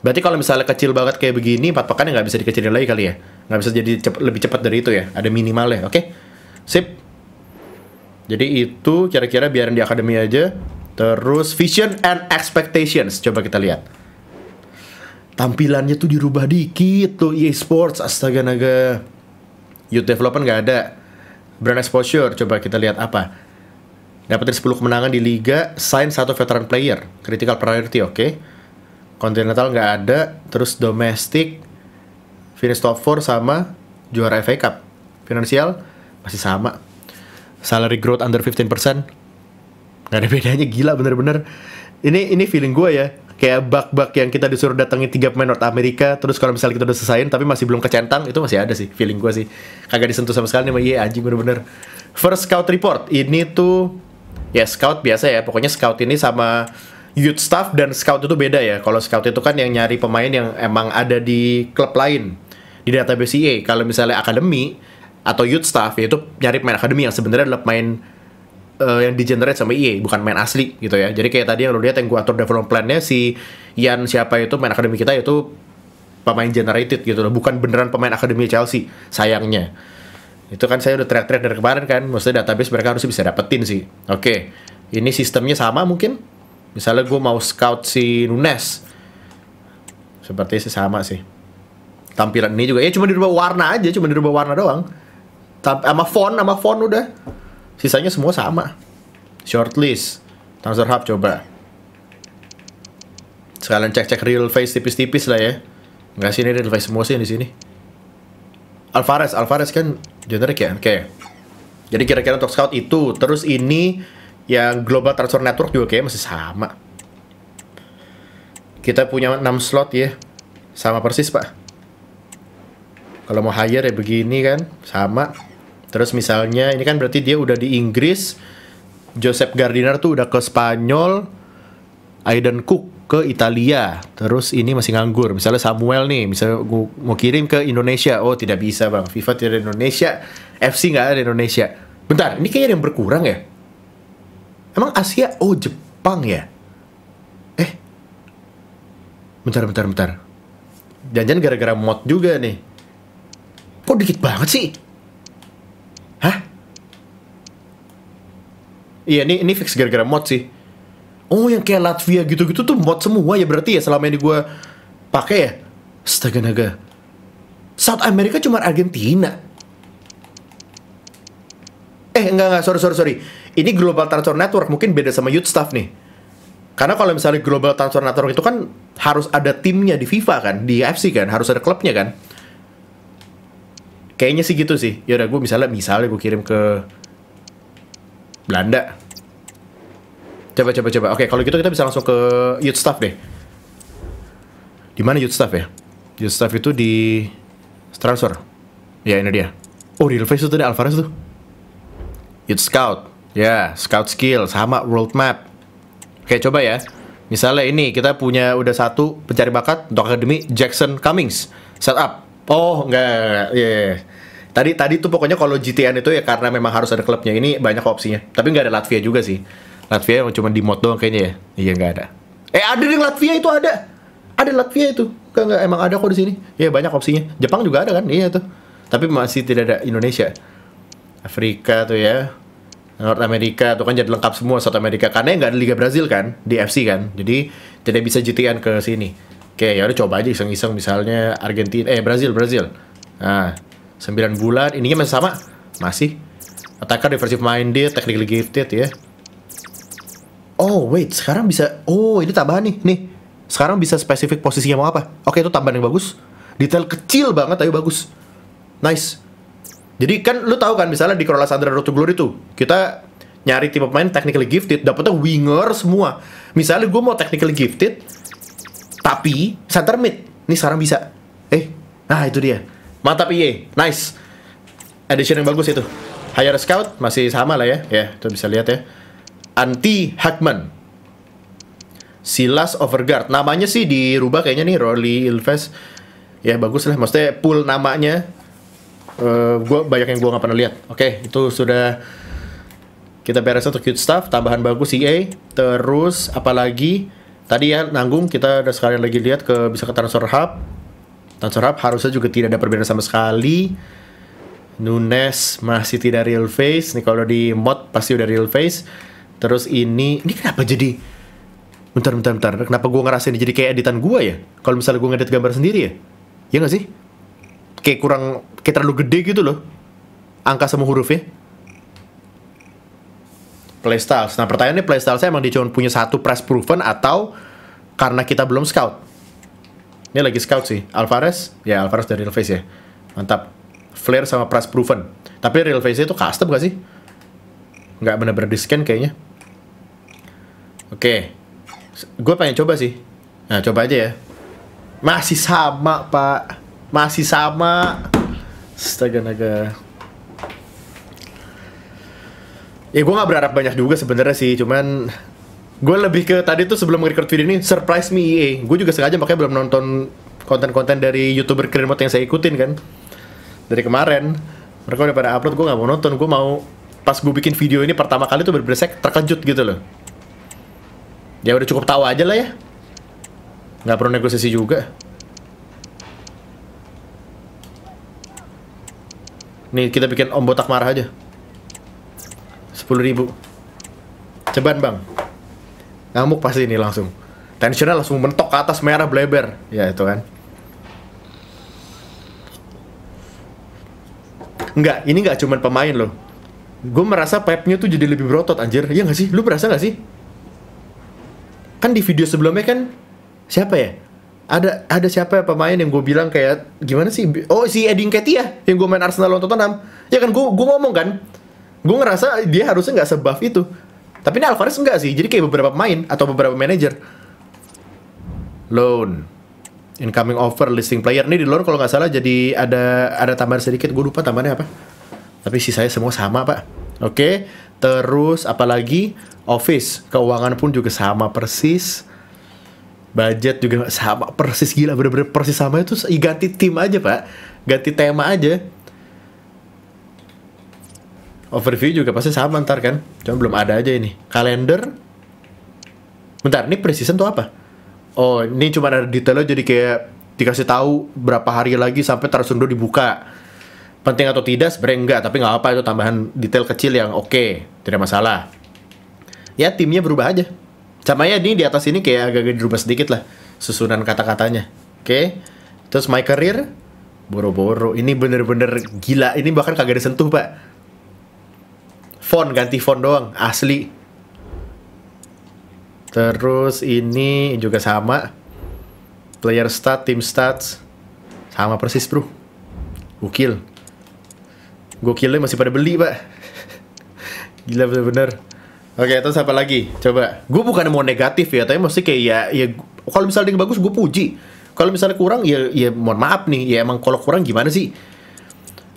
Berarti kalau misalnya kecil banget kayak begini, 4 pekan ya nggak bisa dikecilin lagi kali ya? Nggak bisa jadi cep lebih cepat dari itu ya? Ada minimalnya, oke? Okay? Sip. Jadi itu kira-kira biarin di akademi aja. Terus vision and expectations, coba kita lihat tampilannya tuh dirubah dikit tuh EA Sports astaga naga youth development nggak ada brand exposure coba kita lihat apa dapetin 10 kemenangan di liga sign satu veteran player critical priority oke okay. continental nggak ada terus domestik. finish top 4 sama juara FA Cup finansial masih sama salary growth under 15% nggak ada bedanya gila bener-bener ini ini feeling gue ya kayak bak-bak yang kita disuruh datangi tiga pemain North Amerika terus kalau misalnya kita udah selesaiin tapi masih belum kecentang itu masih ada sih feeling gue sih kagak disentuh sama sekali sama iya anjing bener-bener first scout report ini tuh ya scout biasa ya pokoknya scout ini sama youth staff dan scout itu beda ya kalau scout itu kan yang nyari pemain yang emang ada di klub lain di database EA kalau misalnya akademi atau youth staff yaitu nyari pemain akademi yang sebenarnya adalah pemain uh, yang generate sama EA bukan main asli gitu ya jadi kayak tadi yang lo lihat yang gue atur development plannya si Ian siapa itu main akademi kita itu pemain generated gitu loh bukan beneran pemain akademi Chelsea sayangnya itu kan saya udah teriak-teriak dari kemarin kan maksudnya database mereka harus bisa dapetin sih oke okay. ini sistemnya sama mungkin misalnya gue mau scout si Nunes seperti sih sama sih tampilan ini juga ya cuma dirubah warna aja cuma dirubah warna doang sama font sama font udah Sisanya semua sama. Shortlist. Transfer Hub coba. Sekalian cek-cek real face tipis-tipis lah ya. nggak sih ini real face semua sih di sini. Alvarez, Alvarez kan generik ya. Oke. Okay. Jadi kira-kira untuk scout itu, terus ini yang global transfer network juga kayak masih sama. Kita punya 6 slot ya. Sama persis, Pak. Kalau mau hire ya begini kan, sama. Terus misalnya ini kan berarti dia udah di Inggris, Joseph Gardiner tuh udah ke Spanyol, Aidan Cook ke Italia, terus ini masih nganggur. Misalnya Samuel nih, misalnya gua mau kirim ke Indonesia, oh tidak bisa bang, FIFA tidak ada Indonesia, FC nggak ada di Indonesia. Bentar, ini kayaknya yang berkurang ya. Emang Asia, oh Jepang ya. Eh, bentar bentar bentar. jangan gara-gara mod juga nih. Kok dikit banget sih? Hah? Iya, ini ini fix gara-gara mod sih. Oh, yang kayak Latvia gitu-gitu tuh mod semua ya berarti ya selama ini gue pakai ya. Astaga naga. South America cuma Argentina. Eh, enggak enggak, sorry sorry sorry. Ini Global Transfer Network mungkin beda sama Youth Staff nih. Karena kalau misalnya Global Transfer Network itu kan harus ada timnya di FIFA kan, di AFC kan, harus ada klubnya kan. Kayaknya sih gitu sih. Ya udah gue misalnya misalnya gue kirim ke Belanda. Coba coba coba. Oke, kalau gitu kita bisa langsung ke Youth Staff deh. Di mana Youth Staff ya? Youth Staff itu di Transfer. Ya, ini dia. Oh, real Face itu tadi Alvarez tuh. Youth Scout. Ya, yeah, Scout Skill sama World Map. Oke, coba ya. Misalnya ini kita punya udah satu pencari bakat untuk akademi Jackson Cummings. Setup Oh, enggak, enggak, iya. Yeah, iya. Tadi tadi tuh pokoknya kalau GTN itu ya karena memang harus ada klubnya. Ini banyak opsinya. Tapi nggak ada Latvia juga sih. Latvia yang cuma di mod doang kayaknya ya. Iya nggak ada. Eh ada yang Latvia itu ada. Ada Latvia itu. Enggak, enggak emang ada kok di sini. Iya banyak opsinya. Jepang juga ada kan? Iya tuh. Tapi masih tidak ada Indonesia. Afrika tuh ya. North Amerika tuh kan jadi lengkap semua South Amerika karena nggak ada Liga Brazil kan di FC kan. Jadi tidak bisa GTN ke sini. Oke, ya udah coba aja iseng-iseng misalnya Argentina eh Brazil, Brazil. Nah, 9 bulan ininya masih sama? Masih. Attacker defensive minded, technically gifted ya. Oh, wait, sekarang bisa Oh, ini tambahan nih. Nih. Sekarang bisa spesifik posisinya mau apa? Oke, itu tambahan yang bagus. Detail kecil banget tapi bagus. Nice. Jadi kan lu tahu kan misalnya di Corolla Sandra Road to Glory itu kita nyari tipe pemain technically gifted, dapetnya winger semua. Misalnya gue mau technically gifted, tapi center mid ini sekarang bisa. Eh, nah itu dia. mata pie, nice. edition yang bagus itu. Hire Scout masih sama lah ya. Ya, itu bisa lihat ya. Anti Hackman. Silas Overguard. Namanya sih dirubah kayaknya nih Rolly Ilves. Ya bagus lah. Maksudnya pool namanya. Uh, gua banyak yang gua nggak pernah lihat. Oke, okay, itu sudah kita beres untuk cute stuff. Tambahan bagus EA. Terus apalagi? Tadi ya nanggung kita udah sekalian lagi lihat ke bisa ke transfer hub. Transfer hub harusnya juga tidak ada perbedaan sama sekali. Nunes masih tidak real face. Nih kalau di mod pasti udah real face. Terus ini ini kenapa jadi bentar bentar bentar. Kenapa gue ini jadi kayak editan gue ya? Kalau misalnya gue ngedit gambar sendiri ya? Ya nggak sih? Kayak kurang kayak terlalu gede gitu loh. Angka sama huruf ya. Playstyles. Nah pertanyaannya Playstylesnya emang dia cuma punya satu press proven atau karena kita belum scout? Ini lagi scout sih. Alvarez? Ya Alvarez dari Real Face ya. Mantap. Flare sama press proven. Tapi Real Face itu custom gak sih? Nggak bener-bener di scan kayaknya. Oke. Okay. Gue pengen coba sih. Nah coba aja ya. Masih sama pak. Masih sama. Astaga naga ya gue nggak berharap banyak juga sebenarnya sih cuman gue lebih ke tadi tuh sebelum nge-record video ini surprise me EA gue juga sengaja makanya belum nonton konten-konten dari youtuber keren yang saya ikutin kan dari kemarin mereka udah pada upload gue nggak mau nonton gue mau pas gue bikin video ini pertama kali tuh berbersek terkejut gitu loh ya udah cukup tahu aja lah ya nggak perlu negosiasi juga nih kita bikin om botak marah aja sepuluh ribu ceban bang ngamuk pasti ini langsung tensionnya langsung mentok ke atas merah bleber ya itu kan Enggak, ini enggak cuman pemain loh gue merasa Pepnya tuh jadi lebih berotot anjir iya gak sih lu merasa gak sih kan di video sebelumnya kan siapa ya ada ada siapa ya pemain yang gue bilang kayak gimana sih oh si Edin Ketia yang gue main Arsenal lawan Tottenham ya kan gue gue ngomong kan gue ngerasa dia harusnya nggak sebuff itu tapi ini Alvarez enggak sih jadi kayak beberapa pemain atau beberapa manajer loan incoming offer listing player ini di loan kalau nggak salah jadi ada ada tambahan sedikit gue lupa tambahannya apa tapi sisanya semua sama pak oke okay. terus apalagi office keuangan pun juga sama persis budget juga sama persis gila bener-bener persis sama itu ganti tim aja pak ganti tema aja overview juga pasti sama ntar kan cuma belum ada aja ini kalender bentar ini precision tuh apa oh ini cuma ada detailnya jadi kayak dikasih tahu berapa hari lagi sampai tersenduh dibuka penting atau tidak sebenarnya enggak tapi nggak apa itu tambahan detail kecil yang oke okay, tidak masalah ya timnya berubah aja sama ya ini di atas ini kayak agak-agak dirubah sedikit lah susunan kata-katanya oke okay? terus my career boro-boro ini bener-bener gila ini bahkan kagak disentuh pak Font ganti font doang, asli. Terus ini juga sama. Player stat, team stats. Sama persis, Bro. Gokil. Gokilnya masih pada beli, Pak. [laughs] Gila bener-bener. Oke, terus apa lagi? Coba. Gue bukan mau negatif ya, tapi mesti kayak ya, ya kalau misalnya dia bagus, gue puji. Kalau misalnya kurang, ya, ya mohon maaf nih. Ya emang kalau kurang gimana sih?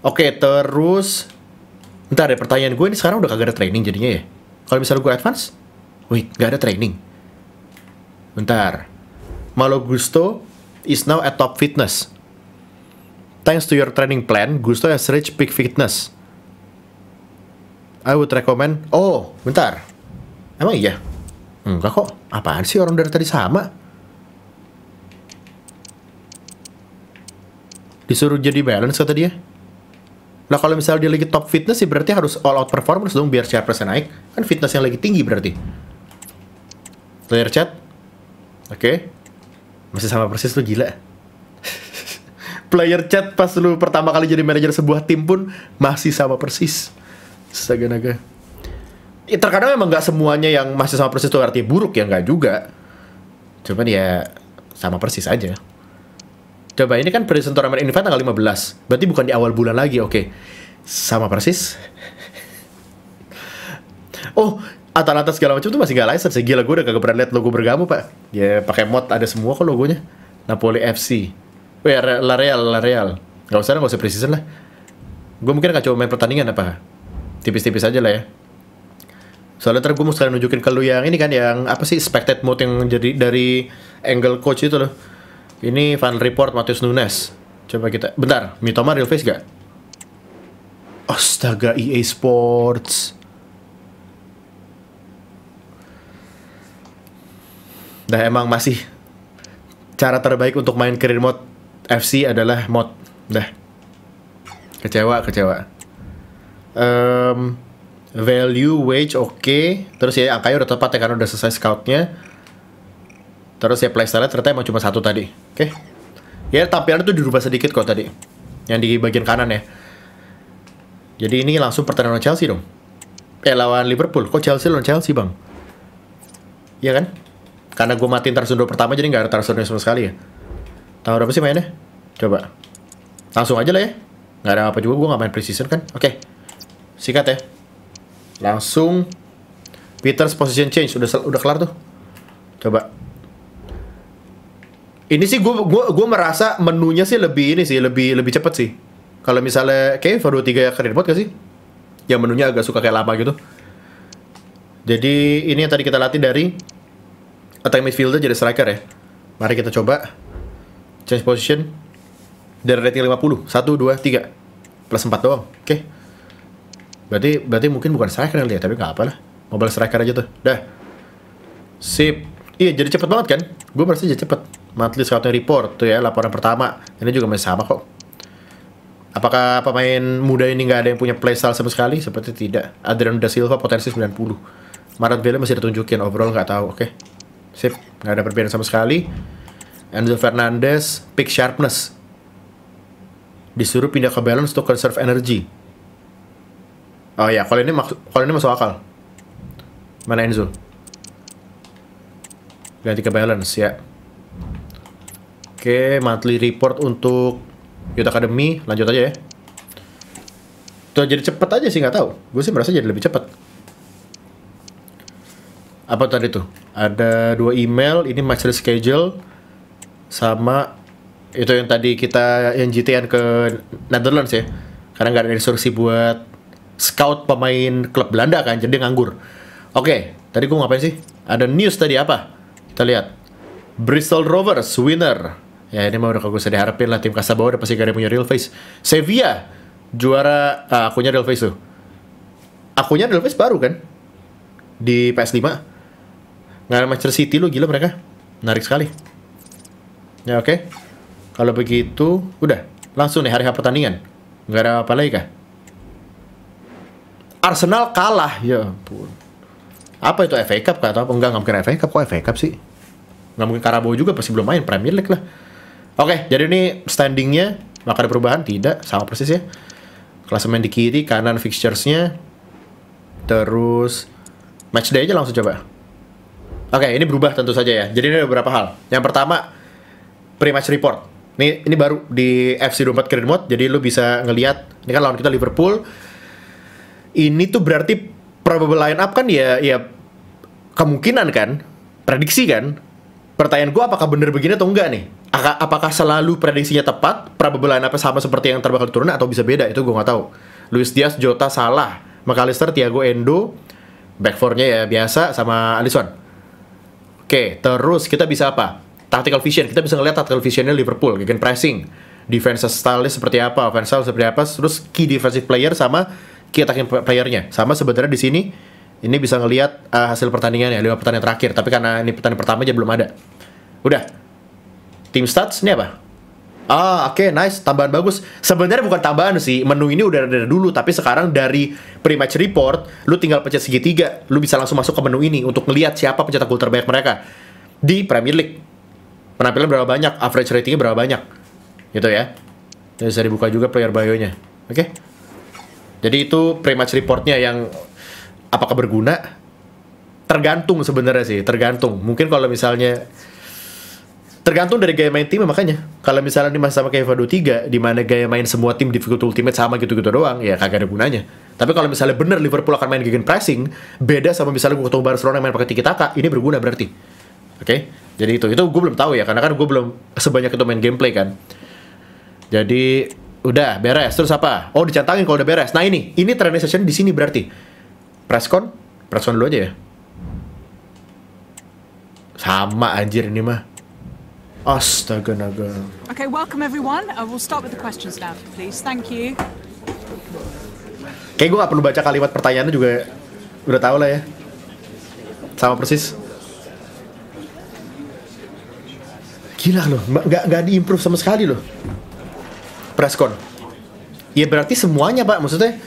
Oke, terus Ntar ya pertanyaan gue ini sekarang udah kagak ada training jadinya ya. Kalau misalnya gue advance, wait, gak ada training. Bentar. Malo Gusto is now at top fitness. Thanks to your training plan, Gusto has reached peak fitness. I would recommend... Oh, bentar. Emang iya? Enggak kok. Apaan sih orang dari tadi sama? Disuruh jadi balance kata dia. Nah kalau misalnya dia lagi top fitness sih berarti harus all out performance dong biar share persen naik. Kan fitnessnya lagi tinggi berarti. Clear chat? Oke. Okay. Masih sama persis tuh gila. [laughs] Player chat pas lu pertama kali jadi manajer sebuah tim pun masih sama persis. Astaga naga. Ya, terkadang emang nggak semuanya yang masih sama persis itu artinya buruk ya nggak juga. Cuman ya sama persis aja. Coba ini kan present Tournament Invite tanggal 15. Berarti bukan di awal bulan lagi, oke. Okay. Sama persis. [laughs] oh, Atalanta segala macam tuh masih gak license. Ya? Gila gue udah kagak pernah liat logo bergamu Pak. Ya pakai mod ada semua kok logonya. Napoli FC. Oh ya, La Real, La Real. Gak usah, gak usah precision lah. Gue mungkin gak coba main pertandingan apa. Tipis-tipis aja lah ya. Soalnya ntar gue mau sekalian nunjukin ke lu yang ini kan, yang apa sih, expected mode yang jadi dari angle coach itu loh ini fan report Matius Nunes. Coba kita bentar, Mitoma real face gak? Astaga EA Sports. Nah emang masih cara terbaik untuk main career mode FC adalah mod. Dah. Kecewa, kecewa. Um, value, wage, oke. Okay. Terus ya angkanya udah tepat ya karena udah selesai scoutnya. Terus ya playstyle ternyata emang cuma satu tadi. Oke. Okay. Ya ada tuh dirubah sedikit kok tadi. Yang di bagian kanan ya. Jadi ini langsung pertandingan lawan Chelsea dong. Eh lawan Liverpool. Kok Chelsea lawan Chelsea bang? Iya kan? Karena gue matiin tersundur pertama jadi nggak ada tersundur sama sekali ya. Tahu berapa sih mainnya? Coba. Langsung aja lah ya. Nggak ada apa juga gue nggak main precision kan? Oke. Okay. Sikat ya. Langsung Peters position change udah udah kelar tuh. Coba ini sih gue gue gue merasa menunya sih lebih ini sih lebih lebih cepet sih. Kalau misalnya kayak Fado tiga ya karir gak sih? Yang menunya agak suka kayak lama gitu. Jadi ini yang tadi kita latih dari attack midfielder jadi striker ya. Mari kita coba change position dari rating puluh satu dua tiga plus 4 doang. Oke. Berarti berarti mungkin bukan striker kali ya, tapi nggak apa lah. Mobile striker aja tuh. Dah. Sip. Iya, jadi cepet banget kan? Gue merasa jadi cepet monthly scouting report tuh ya laporan pertama ini juga masih sama kok apakah pemain muda ini nggak ada yang punya playstyle sama sekali seperti tidak Adrian da Silva potensi 90 Marat Bale masih ditunjukin overall nggak tahu oke okay. sip nggak ada perbedaan sama sekali Enzo Fernandez pick sharpness disuruh pindah ke balance to conserve energy oh ya kalau ini maksud kalau ini masuk akal mana Enzo ganti ke balance ya Oke, monthly report untuk Youth Academy, lanjut aja ya. Tuh jadi cepet aja sih nggak tahu. Gue sih merasa jadi lebih cepet. Apa tadi tuh? Ada dua email, ini master schedule sama itu yang tadi kita yang GTN ke Netherlands ya. Karena nggak ada instruksi buat scout pemain klub Belanda kan, jadi nganggur. Oke, tadi gue ngapain sih? Ada news tadi apa? Kita lihat. Bristol Rovers winner Ya ini mah udah kagak usah diharapin lah tim bawah udah pasti gak ada punya real face. Sevilla juara uh, akunya real face tuh. Akunya real face baru kan di PS5. Nggak ada Manchester City lu gila mereka. Menarik sekali. Ya oke. Okay. Kalau begitu udah langsung nih hari hari pertandingan. Nggak ada apa lagi kah? Arsenal kalah ya ampun. Apa itu FA Cup kah atau enggak nggak mungkin FA Cup kok FA Cup sih? Nggak mungkin Carabao juga pasti belum main Premier League lah. Oke, jadi ini standingnya maka ada perubahan tidak sama persis ya. Klasemen di kiri, kanan fixturesnya. Terus match day aja langsung coba. Oke, ini berubah tentu saja ya. Jadi ini ada beberapa hal. Yang pertama pre-match report. Ini ini baru di FC 24 Green Mode. Jadi lu bisa ngeliat ini kan lawan kita Liverpool. Ini tuh berarti probable line up kan ya ya kemungkinan kan, prediksi kan. Pertanyaan gue apakah bener begini atau enggak nih? apakah selalu prediksinya tepat probable line apa sama seperti yang terbakal turun atau bisa beda itu gue nggak tahu Luis Diaz Jota salah McAllister Thiago Endo back nya ya biasa sama Alisson oke terus kita bisa apa tactical vision kita bisa ngeliat tactical visionnya Liverpool gegen pressing defense style seperti apa offense style seperti apa terus key defensive player sama key attacking playernya sama sebenarnya di sini ini bisa ngelihat uh, eh, hasil pertandingan ya lima pertandingan terakhir tapi karena ini pertandingan pertama aja belum ada udah Tim stats ini apa? Ah, oke, okay, nice. Tambahan bagus. Sebenarnya bukan tambahan sih. Menu ini udah ada dulu, tapi sekarang dari pre-match report, lu tinggal pencet segitiga, lu bisa langsung masuk ke menu ini untuk melihat siapa pencetak gol terbaik mereka di Premier League. Penampilan berapa banyak, average ratingnya berapa banyak. Gitu ya. Jadi bisa dibuka juga player bio-nya. Oke. Okay? Jadi itu pre-match reportnya yang apakah berguna? Tergantung sebenarnya sih, tergantung. Mungkin kalau misalnya tergantung dari gaya main tim makanya kalau misalnya ini masih sama kayak Vado 3 di mana gaya main semua tim difficult ultimate sama gitu-gitu doang ya kagak ada gunanya tapi kalau misalnya bener Liverpool akan main gegen pressing beda sama misalnya gue ketemu Barcelona yang main pakai tiki taka ini berguna berarti oke okay? jadi itu itu gue belum tahu ya karena kan gue belum sebanyak itu main gameplay kan jadi udah beres terus apa oh dicantangin kalau udah beres nah ini ini training session di sini berarti press presscon dulu aja ya sama anjir ini mah Astaga naga. Okay, welcome everyone. Uh, we'll start with the questions now, please. Thank you. Kayak gue gak perlu baca kalimat pertanyaannya juga udah tau lah ya. Sama persis. Gila loh, gak, gak diimprove sama sekali loh. Preskon. Ya berarti semuanya pak, maksudnya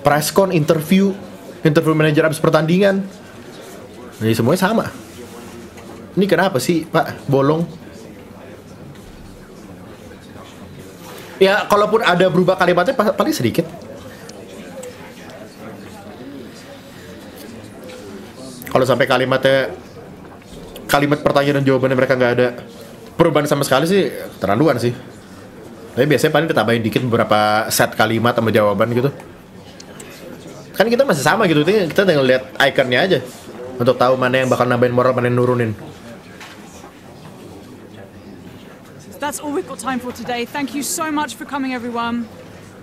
preskon, interview, interview manajer abis pertandingan. Ini ya semuanya sama. Ini kenapa sih pak bolong? Ya, kalaupun ada berubah kalimatnya paling sedikit. Kalau sampai kalimatnya kalimat pertanyaan dan jawabannya mereka nggak ada perubahan sama sekali sih terlaluan sih. Tapi biasanya paling ditambahin dikit beberapa set kalimat sama jawaban gitu. Kan kita masih sama gitu, kita tinggal lihat ikonnya aja untuk tahu mana yang bakal nambahin moral, mana yang nurunin. That's all we've got time for today. Thank you so much for coming everyone.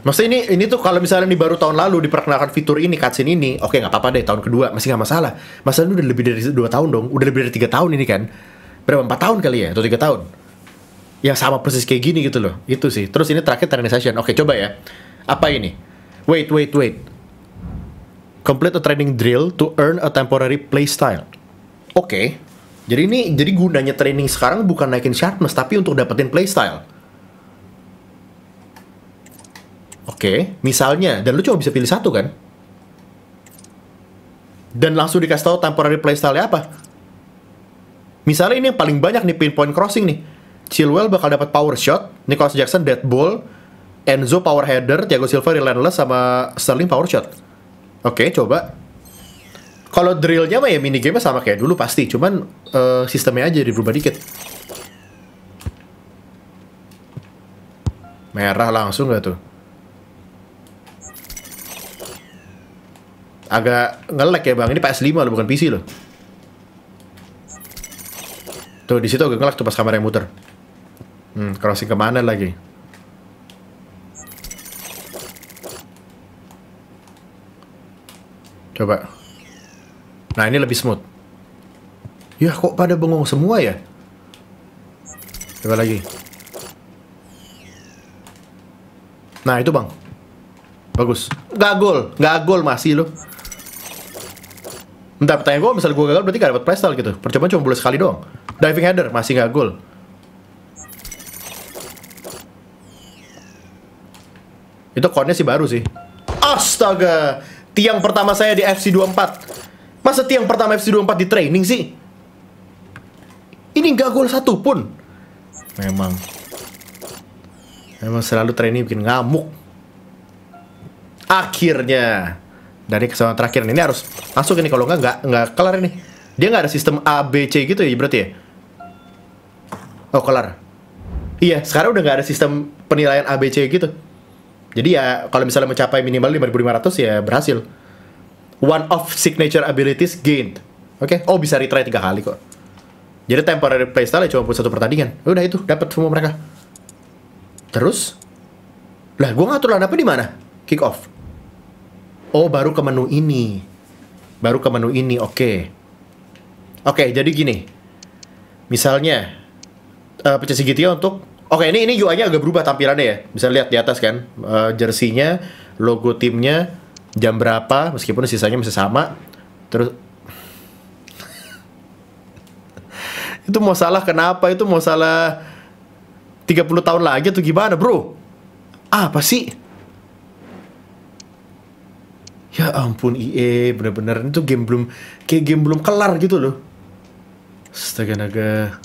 Maksudnya ini ini tuh kalau misalnya di baru tahun lalu diperkenalkan fitur ini cutscene ini, oke okay, nggak apa-apa deh tahun kedua masih nggak masalah. Masalahnya udah lebih dari dua tahun dong, udah lebih dari tiga tahun ini kan. Berapa empat tahun kali ya atau tiga tahun? Yang sama persis kayak gini gitu loh, itu sih. Terus ini terakhir training Oke okay, coba ya, apa ini? Wait wait wait. Complete a training drill to earn a temporary playstyle. Oke. Okay. Jadi ini jadi gunanya training sekarang bukan naikin sharpness tapi untuk dapetin playstyle. Oke, okay, misalnya dan lu coba bisa pilih satu kan? Dan langsung dikasih tahu temporary playstyle apa? Misalnya ini yang paling banyak nih pinpoint crossing nih. Chilwell bakal dapat power shot, Nicholas Jackson dead ball, Enzo power header, Thiago Silva relentless sama Sterling power shot. Oke, okay, coba kalau drillnya mah ya mini game sama kayak dulu pasti, cuman uh, sistemnya aja jadi berubah dikit. Merah langsung gak tuh? Agak ngelek ya bang, ini PS5 loh bukan PC loh. Tuh di situ agak ngelek tuh pas kamera yang muter. Hmm, crossing kemana lagi? Coba. Nah ini lebih smooth. Ya kok pada bengong semua ya? Coba lagi. Nah itu bang. Bagus. Gagol. Gagol masih loh. Bentar pertanyaan gue misalnya gue gagal berarti gak dapet playstyle gitu. Percobaan cuma boleh sekali doang. Diving header masih gak gol. Itu konnya sih baru sih. Astaga. Tiang pertama saya di FC24. Masa tiang pertama FC24 di training sih? Ini gak gol satu pun. Memang. Memang selalu training bikin ngamuk. Akhirnya dari kesalahan terakhir ini harus masuk ini kalau nggak nggak nggak kelar ini. Dia nggak ada sistem A B C gitu ya berarti ya. Oh kelar. Iya sekarang udah nggak ada sistem penilaian A B C gitu. Jadi ya kalau misalnya mencapai minimal 5.500 ya berhasil one of signature abilities gained. Oke, okay? oh bisa retry tiga kali kok. Jadi temporary playstyle ya cuma buat satu pertandingan. Ya udah itu dapat semua mereka. Terus, lah gue ngatur apa di mana? Kick off. Oh baru ke menu ini, baru ke menu ini. Oke, okay. oke. Okay, jadi gini, misalnya uh, pecah segitiga untuk Oke, okay, ini ini UI-nya agak berubah tampilannya ya. Bisa lihat di atas kan, uh, eh, jersinya, logo timnya, jam berapa meskipun sisanya masih sama terus itu mau salah kenapa itu mau salah 30 tahun lagi tuh gimana bro apa sih ya ampun IE bener-bener itu game belum kayak game belum kelar gitu loh astaga naga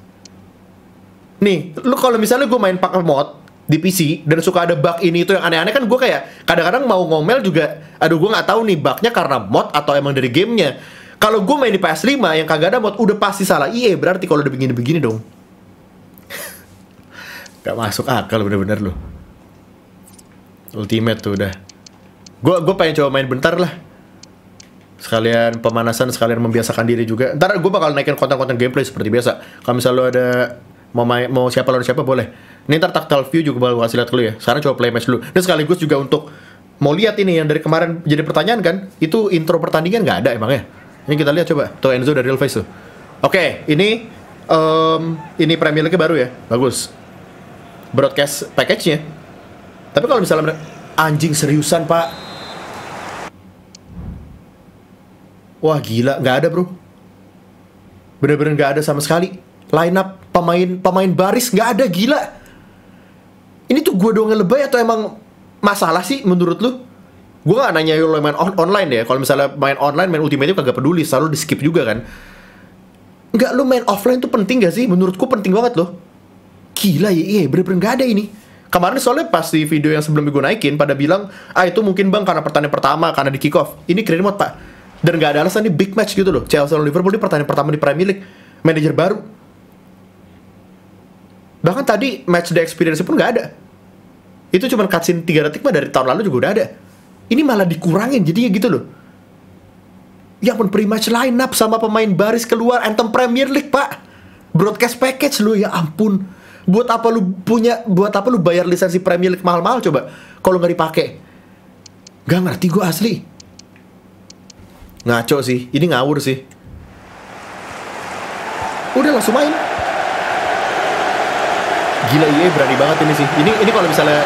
nih lu kalau misalnya gue main pakai mod di PC dan suka ada bug ini itu yang aneh-aneh kan gue kayak kadang-kadang mau ngomel juga aduh gue nggak tahu nih bugnya karena mod atau emang dari gamenya kalau gue main di PS5 yang kagak ada mod udah pasti salah iya berarti kalau udah begini-begini dong [laughs] gak masuk akal bener-bener lo ultimate tuh udah gue gue pengen coba main bentar lah sekalian pemanasan sekalian membiasakan diri juga ntar gue bakal naikin konten-konten gameplay seperti biasa kalau misalnya lo ada mau main, mau siapa lawan siapa boleh ini ntar tactile view juga baru hasil lihat dulu ya. Sekarang coba play match dulu. Dan sekaligus juga untuk mau lihat ini yang dari kemarin jadi pertanyaan kan, itu intro pertandingan nggak ada emang ya? Ini kita lihat coba. Tuh Enzo dari Real Face tuh. Oke, ini um, ini Premier League baru ya. Bagus. Broadcast package-nya. Tapi kalau misalnya anjing seriusan, Pak. Wah gila, nggak ada bro. Bener-bener nggak -bener ada sama sekali. Line up pemain pemain baris nggak ada gila ini tuh gue doang lebay atau emang masalah sih menurut lu? Gue gak nanya lo main on online deh. Kalau misalnya main online, main Ultimate itu kagak peduli, selalu di skip juga kan. Enggak, lu main offline tuh penting gak sih? Menurutku penting banget loh. Gila ya, iya bener-bener gak ada ini. Kemarin soalnya pas di video yang sebelum gue naikin, pada bilang, ah itu mungkin bang karena pertandingan pertama, karena di kick off. Ini keren banget pak. Dan gak ada alasan ini big match gitu loh. Chelsea dan Liverpool di pertandingan pertama di Premier League. Manajer baru, Bahkan tadi match the experience pun gak ada. Itu cuma cutscene 3 detik mah dari tahun lalu juga udah ada. Ini malah dikurangin jadinya gitu loh. ya pun pre-match line up sama pemain baris keluar Anthem Premier League, Pak. Broadcast package lu ya ampun. Buat apa lu punya buat apa lu bayar lisensi Premier League mahal-mahal coba kalau nggak dipakai? Gak ngerti gue asli. Ngaco sih, ini ngawur sih. Udah langsung main gila EA berani banget ini sih ini ini kalau misalnya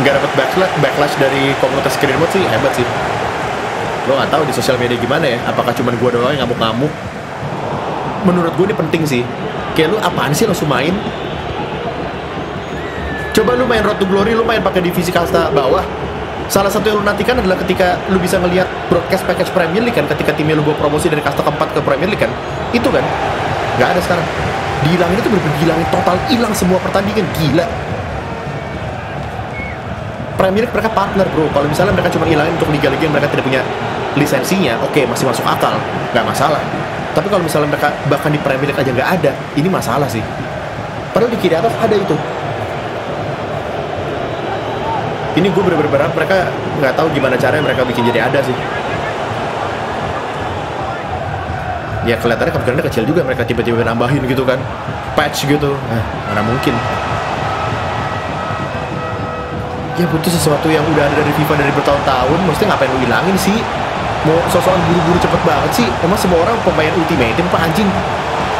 nggak dapat backlash backlash dari komunitas screen mode sih hebat sih lo nggak tahu di sosial media gimana ya apakah cuma gue doang yang ngamuk-ngamuk menurut gue ini penting sih kayak lu apaan sih langsung main coba lu main Road to Glory lu main pakai divisi kasta bawah salah satu yang lu nantikan adalah ketika lu bisa ngelihat broadcast package Premier League kan ketika timnya lu bawa promosi dari kasta keempat ke Premier League kan itu kan nggak ada sekarang dihilangin itu berarti benar dihilangin total hilang semua pertandingan gila Premier League mereka partner bro kalau misalnya mereka cuma hilangin untuk liga-liga yang mereka tidak punya lisensinya oke okay, masih masuk akal nggak masalah tapi kalau misalnya mereka bahkan di Premier League aja nggak ada ini masalah sih padahal di kiri atas ada itu ini gue bener-bener berharap mereka nggak tahu gimana caranya mereka bikin jadi ada sih ya kelihatannya kemungkinannya kecil juga mereka tiba-tiba nambahin gitu kan patch gitu eh, mana mungkin ya butuh sesuatu yang udah ada dari FIFA dari bertahun-tahun maksudnya ngapain lu hilangin sih mau sosokan buru-buru cepet banget sih emang semua orang pemain ultimate pak anjing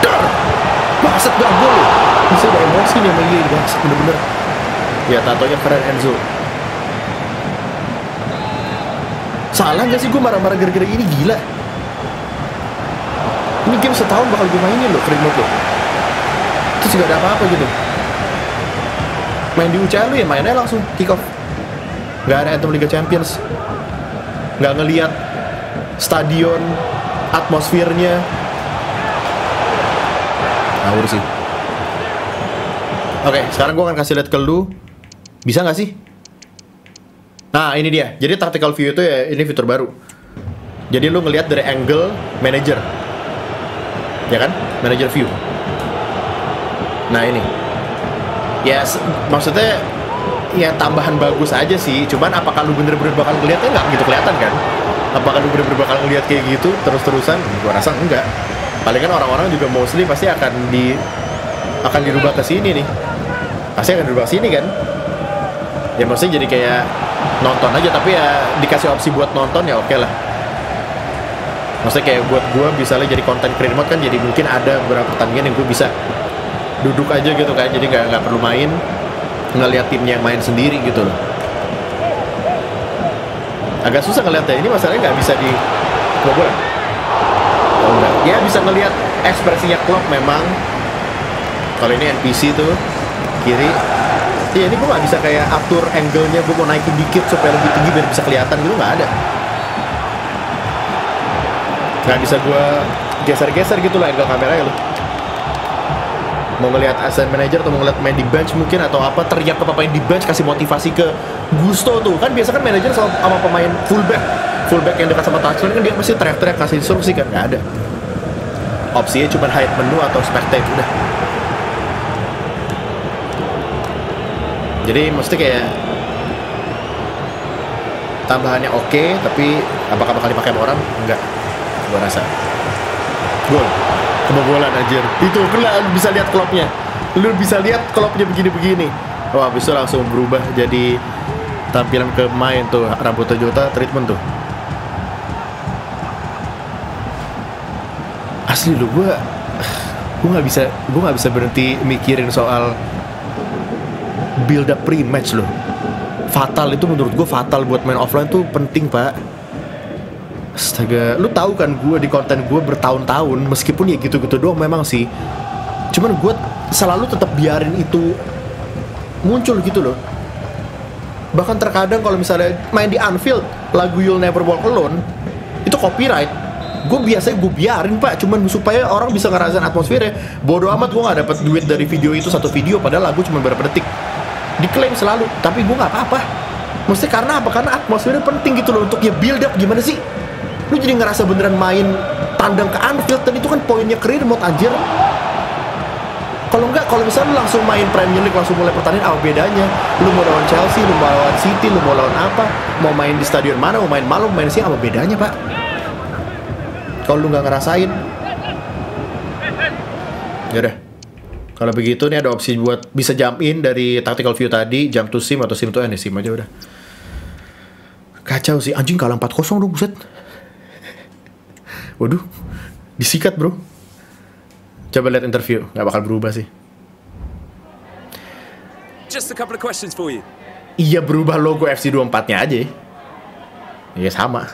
Dar! gak gol bisa udah emosi nih sama dia baset bener-bener ya tatonya keren Enzo salah gak sih gue marah-marah gara-gara ini gila ini game setahun bakal gue mainin loh Free Mode loh terus gak ada apa-apa gitu main di UCL lu ya mainnya langsung kick off gak ada Anthem Liga Champions Gak ngeliat stadion atmosfernya ngawur sih oke sekarang gue akan kasih lihat ke lu bisa gak sih nah ini dia jadi tactical view itu ya ini fitur baru jadi lu ngelihat dari angle manager ya kan manager view nah ini ya maksudnya ya tambahan bagus aja sih cuman apakah lu bener-bener bakal ngeliatnya nggak gitu kelihatan kan apakah lu bener-bener bakal ngeliat kayak gitu terus-terusan gua rasa enggak paling kan orang-orang juga mostly pasti akan di akan dirubah ke sini nih pasti akan dirubah ke sini kan ya maksudnya jadi kayak nonton aja tapi ya dikasih opsi buat nonton ya oke okay lah maksudnya kayak buat gue misalnya jadi konten creator mode kan jadi mungkin ada beberapa pertandingan yang gue bisa duduk aja gitu kan jadi nggak nggak perlu main ngeliat timnya yang main sendiri gitu loh agak susah ngeliatnya ini masalahnya nggak bisa di gue oh, ya bisa ngeliat ekspresinya klub memang kalau ini NPC tuh kiri iya ini gue nggak bisa kayak atur angle-nya gue mau naikin dikit supaya lebih tinggi biar bisa kelihatan gitu nggak ada nggak bisa gue geser-geser gitu lah angle kamera lo mau ngelihat asset manager atau mau ngelihat main di bench mungkin atau apa teriak ke pemain di bench kasih motivasi ke Gusto tuh kan biasa kan manajer sama, sama pemain fullback fullback yang dekat sama touchline kan dia pasti teriak-teriak kasih instruksi kan nggak ada opsinya cuma hide menu atau spectate udah jadi mesti kayak tambahannya oke okay, tapi apakah bakal dipakai orang enggak gue rasa gol kebobolan anjir itu kan lu bisa lihat klubnya lu bisa lihat klubnya begini-begini wah oh, itu langsung berubah jadi tampilan ke main tuh rambut Toyota treatment tuh asli lu gue [sighs] gue nggak bisa gue nggak bisa berhenti mikirin soal build up pre-match loh fatal itu menurut gue fatal buat main offline tuh penting pak Astaga, lu tahu kan gue di konten gue bertahun-tahun meskipun ya gitu-gitu doang memang sih. Cuman gue selalu tetap biarin itu muncul gitu loh. Bahkan terkadang kalau misalnya main di Anfield lagu You'll Never Walk Alone itu copyright. Gue biasanya gue biarin pak, cuman supaya orang bisa ngerasain atmosfernya. Bodoh amat gue nggak dapet duit dari video itu satu video, padahal lagu cuma berapa detik. Diklaim selalu, tapi gue nggak apa-apa. Maksudnya karena apa? Karena atmosfernya penting gitu loh untuk ya build up gimana sih? lu jadi ngerasa beneran main tandang ke Anfield dan itu kan poinnya career mode anjir kalau enggak kalau misalnya lu langsung main Premier League langsung mulai pertandingan apa bedanya lu mau lawan Chelsea lu mau lawan City lu mau lawan apa mau main di stadion mana mau main malam mau main siang apa bedanya pak kalau lu nggak ngerasain ya udah. kalau begitu nih ada opsi buat bisa jump in dari tactical view tadi jump to sim atau sim to end ya, sim aja udah kacau sih anjing kalah 4-0 dong buset waduh disikat bro coba lihat interview nggak bakal berubah sih Just a couple of questions for you. Iya berubah logo FC 24 nya aja Iya sama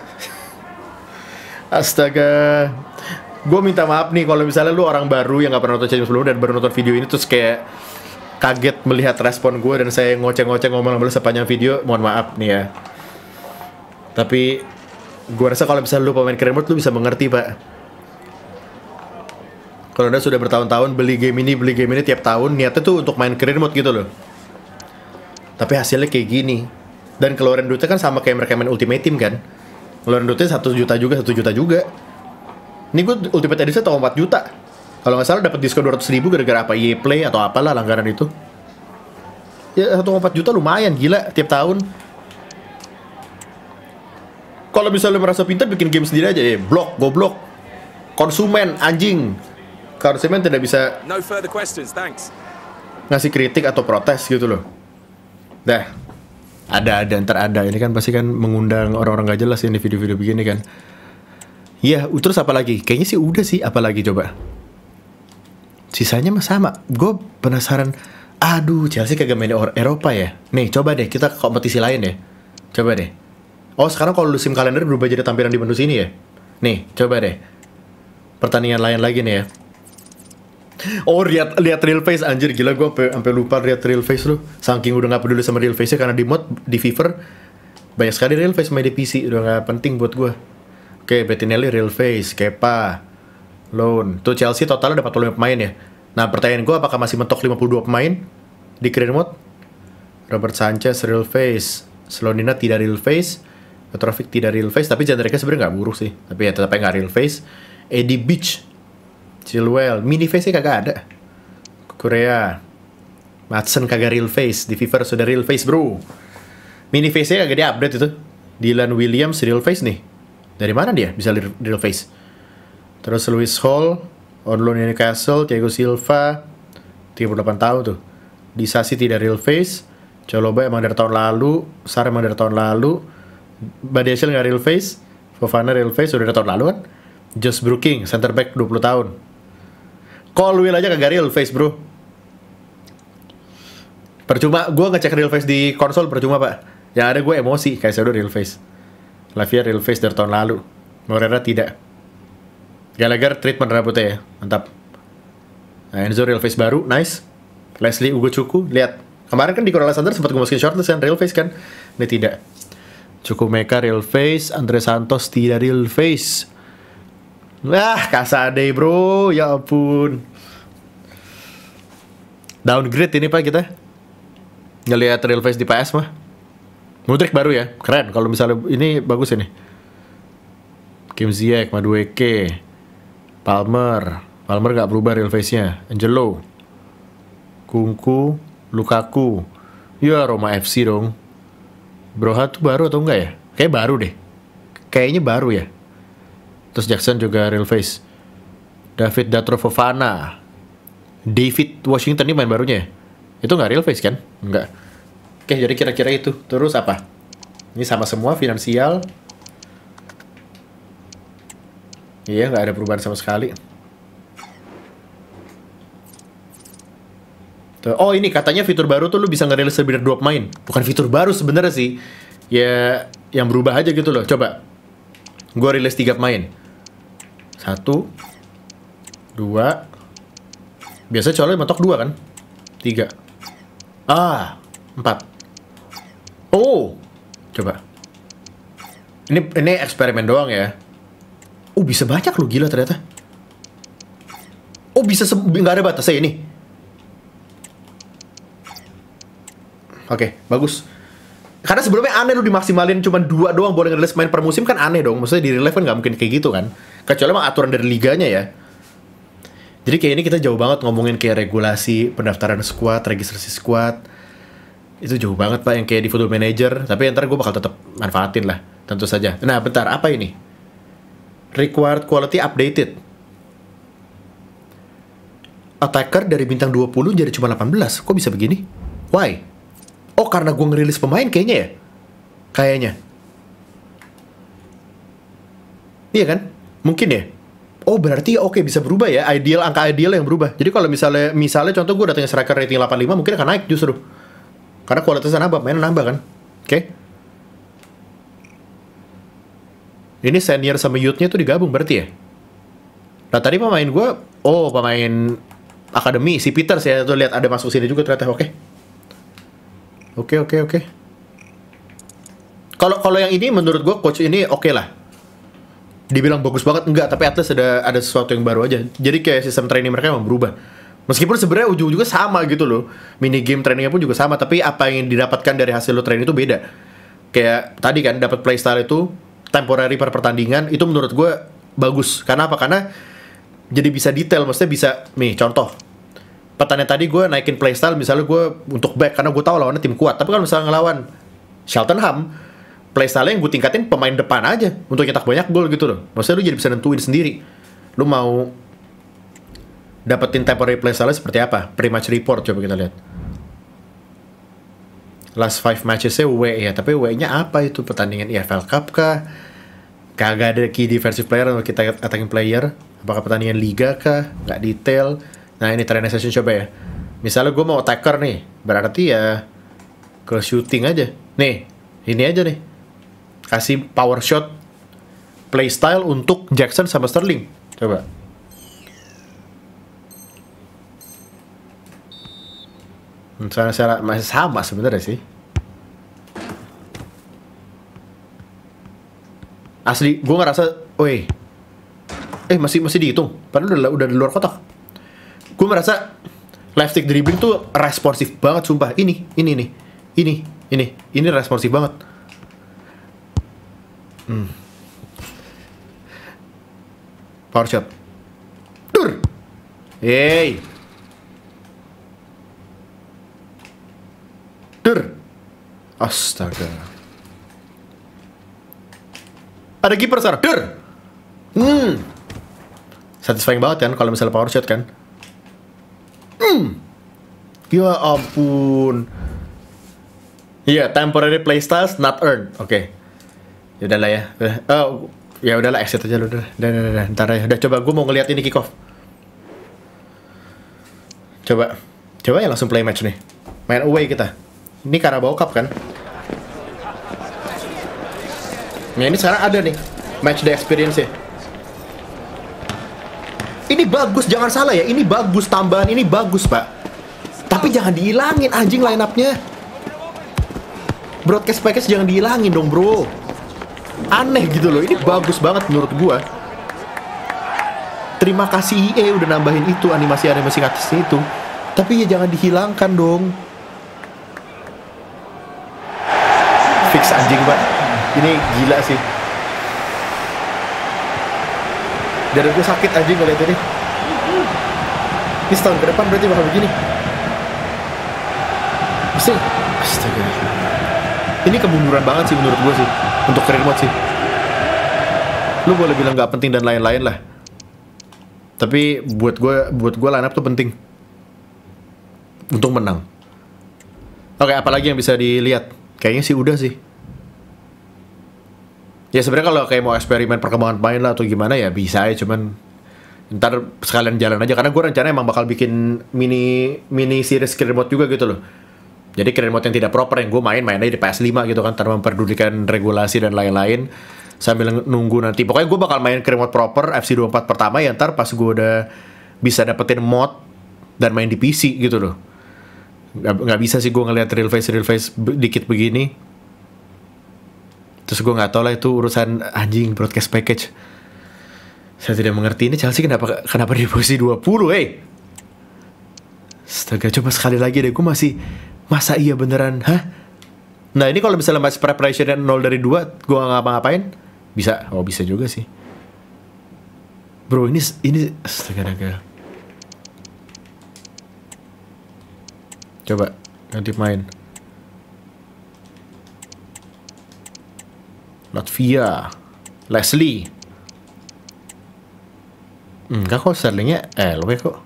Astaga Gue minta maaf nih kalau misalnya lu orang baru yang nggak pernah nonton channel sebelumnya dan baru nonton video ini terus kayak kaget melihat respon gue dan saya ngoceh-ngoceh ngomong-ngomong sepanjang video mohon maaf nih ya tapi gue rasa kalau misalnya lu pemain keren lu bisa mengerti pak kalau anda sudah bertahun-tahun beli game ini beli game ini tiap tahun niatnya tuh untuk main keren mode gitu loh tapi hasilnya kayak gini dan keluaran duitnya kan sama kayak mereka main Ultimate Team kan keluaran duitnya satu juta juga satu juta juga ini gue Ultimate Edition atau 4 juta kalau nggak salah dapat diskon 200 ribu gara-gara apa EA Play atau apalah langgaran itu ya satu 1,4 juta lumayan gila tiap tahun kalau misalnya merasa pintar bikin game sendiri aja ya blok goblok konsumen anjing konsumen tidak bisa no further questions thanks ngasih kritik atau protes gitu loh dah ada ada ntar ada ini kan pasti kan mengundang orang-orang gak jelas yang di video-video begini kan Iya, terus apa lagi? Kayaknya sih udah sih, apa lagi coba? Sisanya mah sama. Gue penasaran. Aduh, Chelsea kagak main Eropa ya. Nih, coba deh kita kompetisi lain deh. Coba deh. Oh sekarang kalau lu sim kalender berubah jadi tampilan di menu sini ya? Nih, coba deh. Pertandingan lain lagi nih ya. Oh lihat lihat real face anjir gila gue sampai lupa lihat real face lu. Saking udah gak peduli sama real face-nya karena di mod di Fever banyak sekali real face main di PC udah gak penting buat gue. Oke, okay, Bettinelli real face, Kepa, Loan. Tuh Chelsea totalnya ada 45 pemain ya. Nah, pertanyaan gue apakah masih mentok 52 pemain di Green Mode? Robert Sanchez real face, Slonina tidak real face, Petrovic tidak real face tapi Jadreka sebenarnya nggak buruk sih tapi ya tetapnya nggak real face Eddie Beach Chilwell mini face nya kagak ada Korea Matson kagak real face di Fever sudah real face bro mini face nya kagak di update itu Dylan Williams real face nih dari mana dia bisa real face terus Lewis Hall on loan Newcastle Thiago Silva 38 tahun tuh Di Sasi tidak real face Coloba emang dari tahun lalu Sar emang dari tahun lalu Buddy Ashel nggak real face Fofana real face udah tahun lalu kan Josh Brooking center back 20 tahun Call Will aja kagak real face bro Percuma gue ngecek real face di konsol percuma pak Yang ada gue emosi kayak saya udah real face Lavia real face dari tahun lalu Morera tidak Gallagher treatment rambutnya ya Mantap nah, Enzo real face baru Nice Leslie Ugo Cuku Lihat Kemarin kan di Coral Center sempat gue masukin shortlist kan Real face kan Ini tidak Cukup Meka real face, Andre Santos tidak real face. Wah, kasade bro, ya ampun. Downgrade ini pak kita. Ngelihat real face di PS mah. Mudrik baru ya, keren. Kalau misalnya ini bagus ini. Kim Ziyech, Madueke, Palmer. Palmer nggak berubah real face-nya. Angelo, Kungku, Lukaku. Ya Roma FC dong. Broha tuh baru atau enggak ya? Kayak baru deh. Kayaknya baru ya. Terus Jackson juga real face. David Datro David Washington ini main barunya ya? Itu nggak real face kan? Enggak. Oke, jadi kira-kira itu. Terus apa? Ini sama semua, finansial. Iya, nggak ada perubahan sama sekali. gitu. Oh ini katanya fitur baru tuh lu bisa ngerilis lebih dari dua pemain. Bukan fitur baru sebenarnya sih. Ya yang berubah aja gitu loh. Coba. Gue rilis tiga pemain. Satu. Dua. Biasanya colok mentok dua kan? Tiga. Ah. Empat. Oh. Coba. Ini ini eksperimen doang ya. Oh bisa banyak lu gila ternyata. Oh bisa nggak ada batasnya ini. Oke, okay, bagus. Karena sebelumnya aneh lu dimaksimalin cuma dua doang boleh ngerilis main per musim kan aneh dong. Maksudnya di real kan nggak mungkin kayak gitu kan. Kecuali emang aturan dari liganya ya. Jadi kayak ini kita jauh banget ngomongin kayak regulasi, pendaftaran squad, registrasi squad. Itu jauh banget pak yang kayak di Football Manager. Tapi ntar gue bakal tetap manfaatin lah, tentu saja. Nah bentar, apa ini? Required quality updated. Attacker dari bintang 20 jadi cuma 18. Kok bisa begini? Why? Oh karena gue ngerilis pemain kayaknya ya? Kayaknya. Iya kan? Mungkin ya? Oh berarti ya oke okay, bisa berubah ya ideal angka ideal yang berubah. Jadi kalau misalnya misalnya contoh gue datangnya striker rating 85 mungkin akan naik justru. Karena kualitasnya nambah, mainnya nambah kan. Oke. Okay? Ini senior sama youthnya tuh digabung berarti ya? Nah tadi pemain gue, oh pemain akademi si Peter ya tuh lihat ada masuk sini juga ternyata oke. Okay. Oke okay, oke okay, oke. Okay. Kalau kalau yang ini menurut gue coach ini oke okay lah. Dibilang bagus banget enggak, tapi at least ada ada sesuatu yang baru aja. Jadi kayak sistem training mereka emang berubah. Meskipun sebenarnya ujung-ujungnya sama gitu loh. Mini game trainingnya pun juga sama, tapi apa yang didapatkan dari hasil lo training itu beda. Kayak tadi kan dapat playstyle itu temporary per pertandingan itu menurut gue bagus. Karena apa? Karena jadi bisa detail, maksudnya bisa nih contoh pertanyaan tadi gue naikin playstyle misalnya gue untuk back karena gue tahu lawannya tim kuat tapi kalau misalnya ngelawan Ham playstyle yang gue tingkatin pemain depan aja untuk nyetak banyak gol gitu loh maksudnya lu jadi bisa nentuin sendiri lu mau dapetin temporary playstyle seperti apa pre-match report coba kita lihat last five matchesnya W ya tapi W nya apa itu pertandingan EFL Cup kah kagak ada key defensive player atau kita attacking player apakah pertandingan liga kah Gak detail Nah ini training session coba ya. Misalnya gue mau attacker nih, berarti ya ke shooting aja. Nih, ini aja nih. Kasih power shot playstyle untuk Jackson sama Sterling. Coba. Misalnya hmm, secara masih sama sebenarnya sih. Asli, gue ngerasa, woi, eh masih masih dihitung. Padahal udah udah di luar kotak gue merasa left stick dribbling tuh responsif banget sumpah ini ini nih ini ini ini responsif banget hmm. power shot tur hey tur astaga ada kiper sekarang tur hmm satisfying banget kan kalau misalnya power shot kan Hmm. Ya ampun. Iya, yeah, temporary playstyles not earned. Oke. Okay. Yaudah lah ya. ya. Eh, oh, ya udahlah exit aja lu udah. Udah, udah, udah, ntar ya. Udah coba gue mau ngeliat ini kick off. Coba. Coba ya langsung play match nih. Main away kita. Ini Karabao Cup kan? Nah, ini sekarang ada nih match the experience ya. Ini bagus, jangan salah ya. Ini bagus tambahan, ini bagus, Pak. Tapi jangan dihilangin anjing line up Broadcast package jangan dihilangin dong, Bro. Aneh gitu loh. Ini bagus banget menurut gua. Terima kasih EA udah nambahin itu animasi-animasi artis itu. Tapi ya jangan dihilangkan dong. Fix anjing, Pak. Ini gila sih. dari gue sakit aja ngeliat ini. Ini setahun ke depan berarti bakal begini. Pasti astaga. Ini kemunduran banget sih menurut gue sih. Untuk career mode sih. Lu boleh bilang gak penting dan lain-lain lah. Tapi buat gue, buat gue line up tuh penting. Untuk menang. Oke, apalagi yang bisa dilihat? Kayaknya sih udah sih ya sebenarnya kalau kayak mau eksperimen perkembangan pemain lah atau gimana ya bisa ya cuman ntar sekalian jalan aja karena gue rencana emang bakal bikin mini mini series kirim juga gitu loh jadi kirim yang tidak proper yang gue main main aja di PS5 gitu kan tanpa memperdulikan regulasi dan lain-lain sambil nunggu nanti pokoknya gue bakal main kirim proper FC24 pertama ya ntar pas gue udah bisa dapetin mod dan main di PC gitu loh nggak bisa sih gue ngeliat real face real face dikit begini terus gue gak tahu lah itu urusan anjing broadcast package saya tidak mengerti ini Chelsea kenapa kenapa di posisi 20 eh? Astaga coba sekali lagi deh gue masih masa iya beneran hah nah ini kalau misalnya match preparationnya 0 dari 2 gue gak ngapa-ngapain bisa oh bisa juga sih bro ini ini astaga naga coba nanti main Latvia, Leslie. Enggak hmm, kok Sterlingnya LW kok.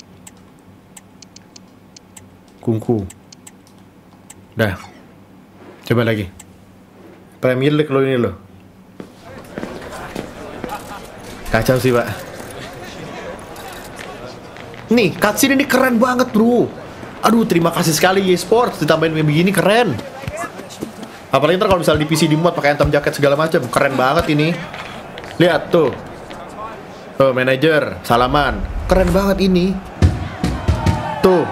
Kungku. Dah. Coba lagi. Premier League lo ini lo. Kacau sih, Pak. Nih, cutscene ini keren banget, bro. Aduh, terima kasih sekali eSports ditambahin begini keren. Apalagi ntar kalau misalnya di PC dimuat pakai Anthem jaket segala macam, keren banget ini. Lihat tuh. Tuh manajer, salaman. Keren banget ini. Tuh.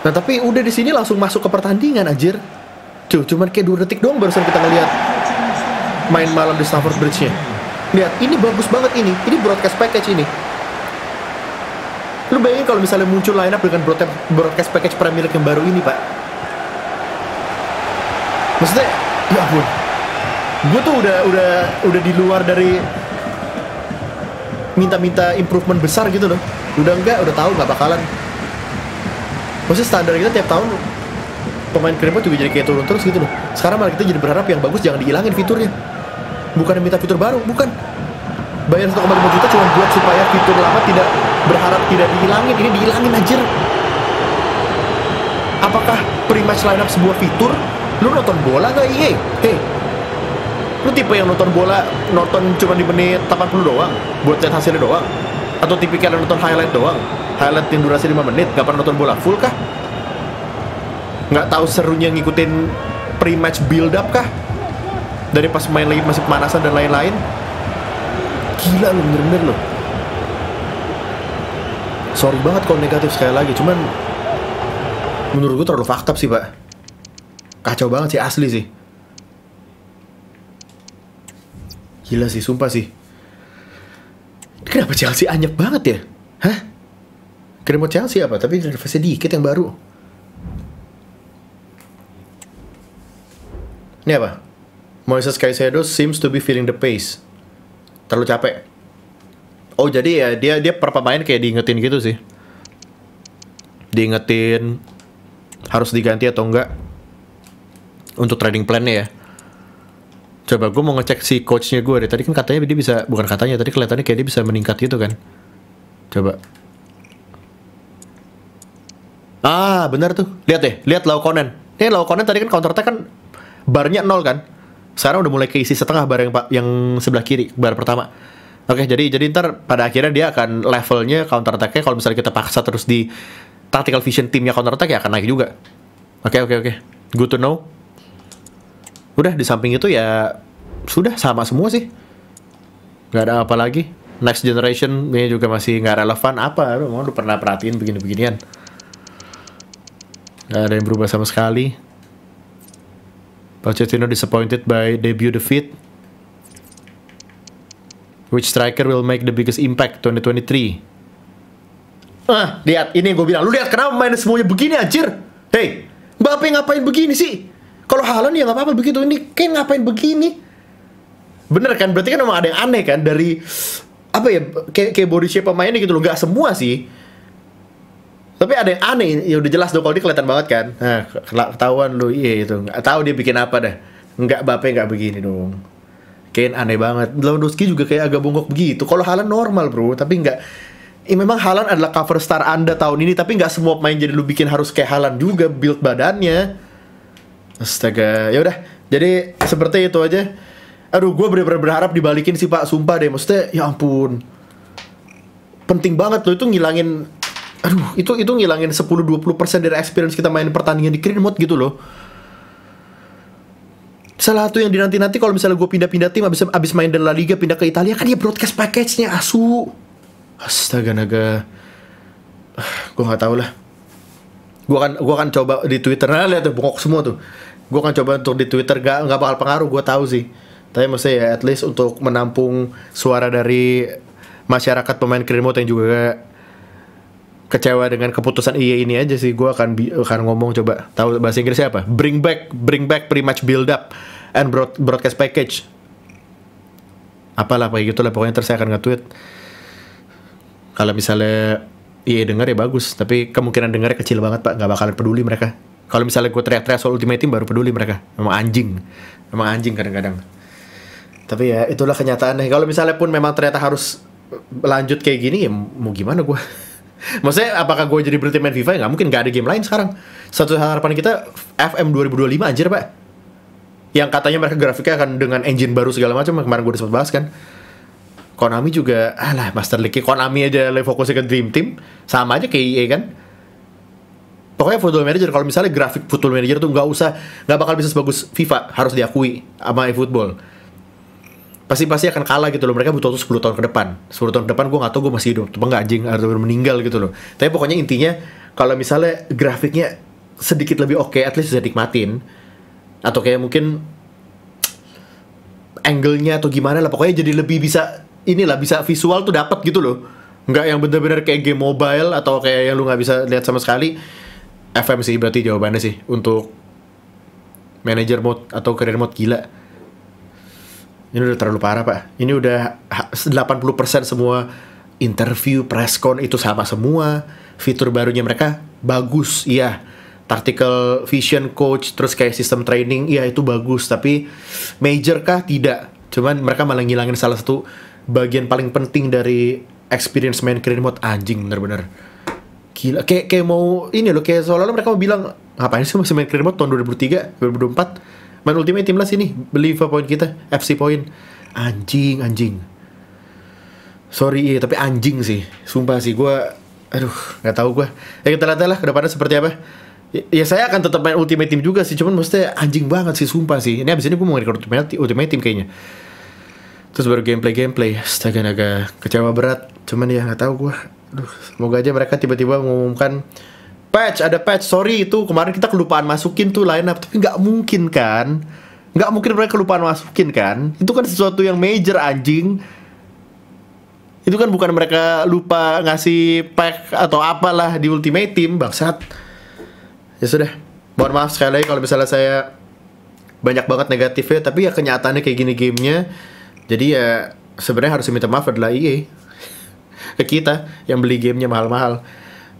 Nah, tapi udah di sini langsung masuk ke pertandingan anjir. Cuh, cuman kayak 2 detik doang barusan kita ngeliat main malam di Stamford Bridge-nya. Lihat, ini bagus banget ini. Ini broadcast package ini lu bayangin kalau misalnya muncul up dengan broadcast package Premier League yang baru ini, Pak? Maksudnya, ya ampun. Gue tuh udah udah udah di luar dari minta-minta improvement besar gitu loh. Udah enggak, udah tahu nggak bakalan. Maksudnya standar kita tiap tahun pemain keriput juga jadi kayak turun terus gitu loh. Sekarang malah kita jadi berharap yang bagus jangan dihilangin fiturnya. Bukan minta fitur baru, bukan. Bayar 1,5 juta cuma buat supaya fitur lama tidak berharap tidak dihilangin ini dihilangin aja. apakah pre-match lineup sebuah fitur lu nonton bola gak iya hey lu tipe yang nonton bola nonton cuma di menit 80 doang buat lihat hasilnya doang atau tipikal yang nonton highlight doang highlight yang durasi 5 menit gak pernah nonton bola full kah nggak tahu serunya ngikutin pre-match build up kah dari pas main lagi masih pemanasan dan lain-lain gila lu bener-bener loh sorry banget kalau negatif sekali lagi cuman menurut gue terlalu faktab sih pak kacau banget sih asli sih gila sih sumpah sih kenapa Chelsea anyep banget ya hah kirim Chelsea apa tapi versi dikit yang baru ini apa Moises Caicedo seems to be feeling the pace terlalu capek Oh jadi ya dia dia per pemain kayak diingetin gitu sih. Diingetin harus diganti atau enggak untuk trading plannya ya. Coba gue mau ngecek si coachnya gue deh. Tadi kan katanya dia bisa bukan katanya tadi kelihatannya kayak dia bisa meningkat gitu kan. Coba. Ah benar tuh. Lihat deh, lihat Laukonen. Ini Laukonen tadi kan counter attack kan barnya nol kan. Sekarang udah mulai keisi setengah bar yang yang sebelah kiri bar pertama Oke, jadi jadi ntar pada akhirnya dia akan levelnya counter attack-nya kalau misalnya kita paksa terus di tactical vision timnya counter attack ya akan naik juga. Oke, oke, oke. Good to know. Udah di samping itu ya sudah sama semua sih. Gak ada apa lagi. Next generation ini juga masih nggak relevan apa? Aduh, mau udah pernah perhatiin begini-beginian. Gak ada yang berubah sama sekali. Pochettino disappointed by debut defeat. Which striker will make the biggest impact 2023? Ah, lihat ini gue bilang, lu lihat kenapa main semuanya begini anjir? Hey, Mbappe ngapain begini sih? Kalau Haaland ya nggak apa-apa begitu, ini Kane ngapain begini? Bener kan? Berarti kan memang ada yang aneh kan dari apa ya kayak, kayak body shape pemainnya gitu loh, Gak semua sih. Tapi ada yang aneh, ya udah jelas dong kalau dia kelihatan banget kan. Nah, ketahuan lu iya itu. Nggak tahu dia bikin apa dah. Enggak Bape nggak begini dong. Kane aneh banget. Lewandowski juga kayak agak bongkok begitu. Kalau Halan normal bro, tapi nggak. Ya memang Halan adalah cover star anda tahun ini, tapi nggak semua pemain jadi lu bikin harus kayak Halan juga build badannya. Astaga, ya udah. Jadi seperti itu aja. Aduh, gue bener-bener berharap dibalikin sih Pak, sumpah deh. Maksudnya, ya ampun. Penting banget loh itu ngilangin Aduh, itu itu ngilangin 10-20% dari experience kita main pertandingan di green mode gitu loh salah satu yang dinanti-nanti kalau misalnya gue pindah-pindah tim abis, abis main dari La Liga pindah ke Italia kan dia broadcast package-nya asu astaga naga uh, ah, gue nggak tahu lah gue akan gue akan coba di Twitter nah lihat tuh bungok semua tuh gue akan coba untuk di Twitter gak nggak bakal pengaruh gue tahu sih tapi maksudnya ya at least untuk menampung suara dari masyarakat pemain krimot yang juga kecewa dengan keputusan EA ini aja sih. Gue akan akan ngomong coba tahu bahasa Inggrisnya apa? Bring back, bring back pre-match build up and broad, broadcast package. Apalah kayak gitu pokoknya terus saya akan nge-tweet. Kalau misalnya ia e denger ya bagus, tapi kemungkinan dengarnya kecil banget pak, nggak bakalan peduli mereka. Kalau misalnya gue teriak-teriak soal Ultimate Team baru peduli mereka. Emang anjing, emang anjing kadang-kadang. Tapi ya itulah kenyataannya. Kalau misalnya pun memang ternyata harus lanjut kayak gini ya mau gimana gue. Maksudnya apakah gue jadi berhenti main FIFA? Ya gak mungkin, gak ada game lain sekarang. Satu harapan kita FM 2025 anjir pak. Yang katanya mereka grafiknya akan dengan engine baru segala macam kemarin gue udah sempat bahas kan. Konami juga, alah Master League Konami aja lebih fokusnya ke Dream Team, sama aja kayak EA kan. Pokoknya Football Manager kalau misalnya grafik Football Manager tuh nggak usah, nggak bakal bisa sebagus FIFA harus diakui sama eFootball pasti pasti akan kalah gitu loh mereka butuh waktu 10 tahun ke depan 10 tahun ke depan gue gak tau gue masih hidup apa enggak anjing atau meninggal gitu loh tapi pokoknya intinya kalau misalnya grafiknya sedikit lebih oke okay, at least bisa nikmatin atau kayak mungkin angle-nya atau gimana lah pokoknya jadi lebih bisa inilah bisa visual tuh dapat gitu loh nggak yang bener-bener kayak game mobile atau kayak yang lu nggak bisa lihat sama sekali FM sih berarti jawabannya sih untuk manager mode atau career mode gila ini udah terlalu parah pak. Ini udah 80% semua interview, press presscon itu sama semua. Fitur barunya mereka bagus, iya. Tactical vision coach, terus kayak sistem training, iya itu bagus. Tapi major kah? Tidak. Cuman mereka malah ngilangin salah satu bagian paling penting dari experience main career mode anjing bener-bener gila kayak kayak mau ini loh kayak seolah-olah mereka mau bilang ngapain sih masih main career mode tahun 2003 2004 main ultimate timnas ini beli FIFA point kita FC point anjing anjing sorry iya tapi anjing sih sumpah sih gue aduh nggak tahu gue ya kita lihat lah kedepannya seperti apa ya, ya saya akan tetap main Ultimate Team juga sih, cuman maksudnya anjing banget sih, sumpah sih. Ini abis ini gue mau ngikut Ultimate, Ultimate Team kayaknya. Terus baru gameplay-gameplay, astaga agak kecewa berat. Cuman ya nggak tahu gue. Aduh, semoga aja mereka tiba-tiba mengumumkan patch ada patch sorry itu kemarin kita kelupaan masukin tuh line up tapi nggak mungkin kan nggak mungkin mereka kelupaan masukin kan itu kan sesuatu yang major anjing itu kan bukan mereka lupa ngasih pack atau apalah di ultimate team bangsat ya sudah mohon maaf sekali lagi kalau misalnya saya banyak banget negatifnya tapi ya kenyataannya kayak gini gamenya jadi ya sebenarnya harus minta maaf adalah EA [laughs] ke kita yang beli gamenya mahal-mahal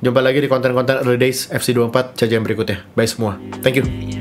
Jumpa lagi di konten-konten Early Days FC24 saja yang berikutnya. Bye semua. Thank you.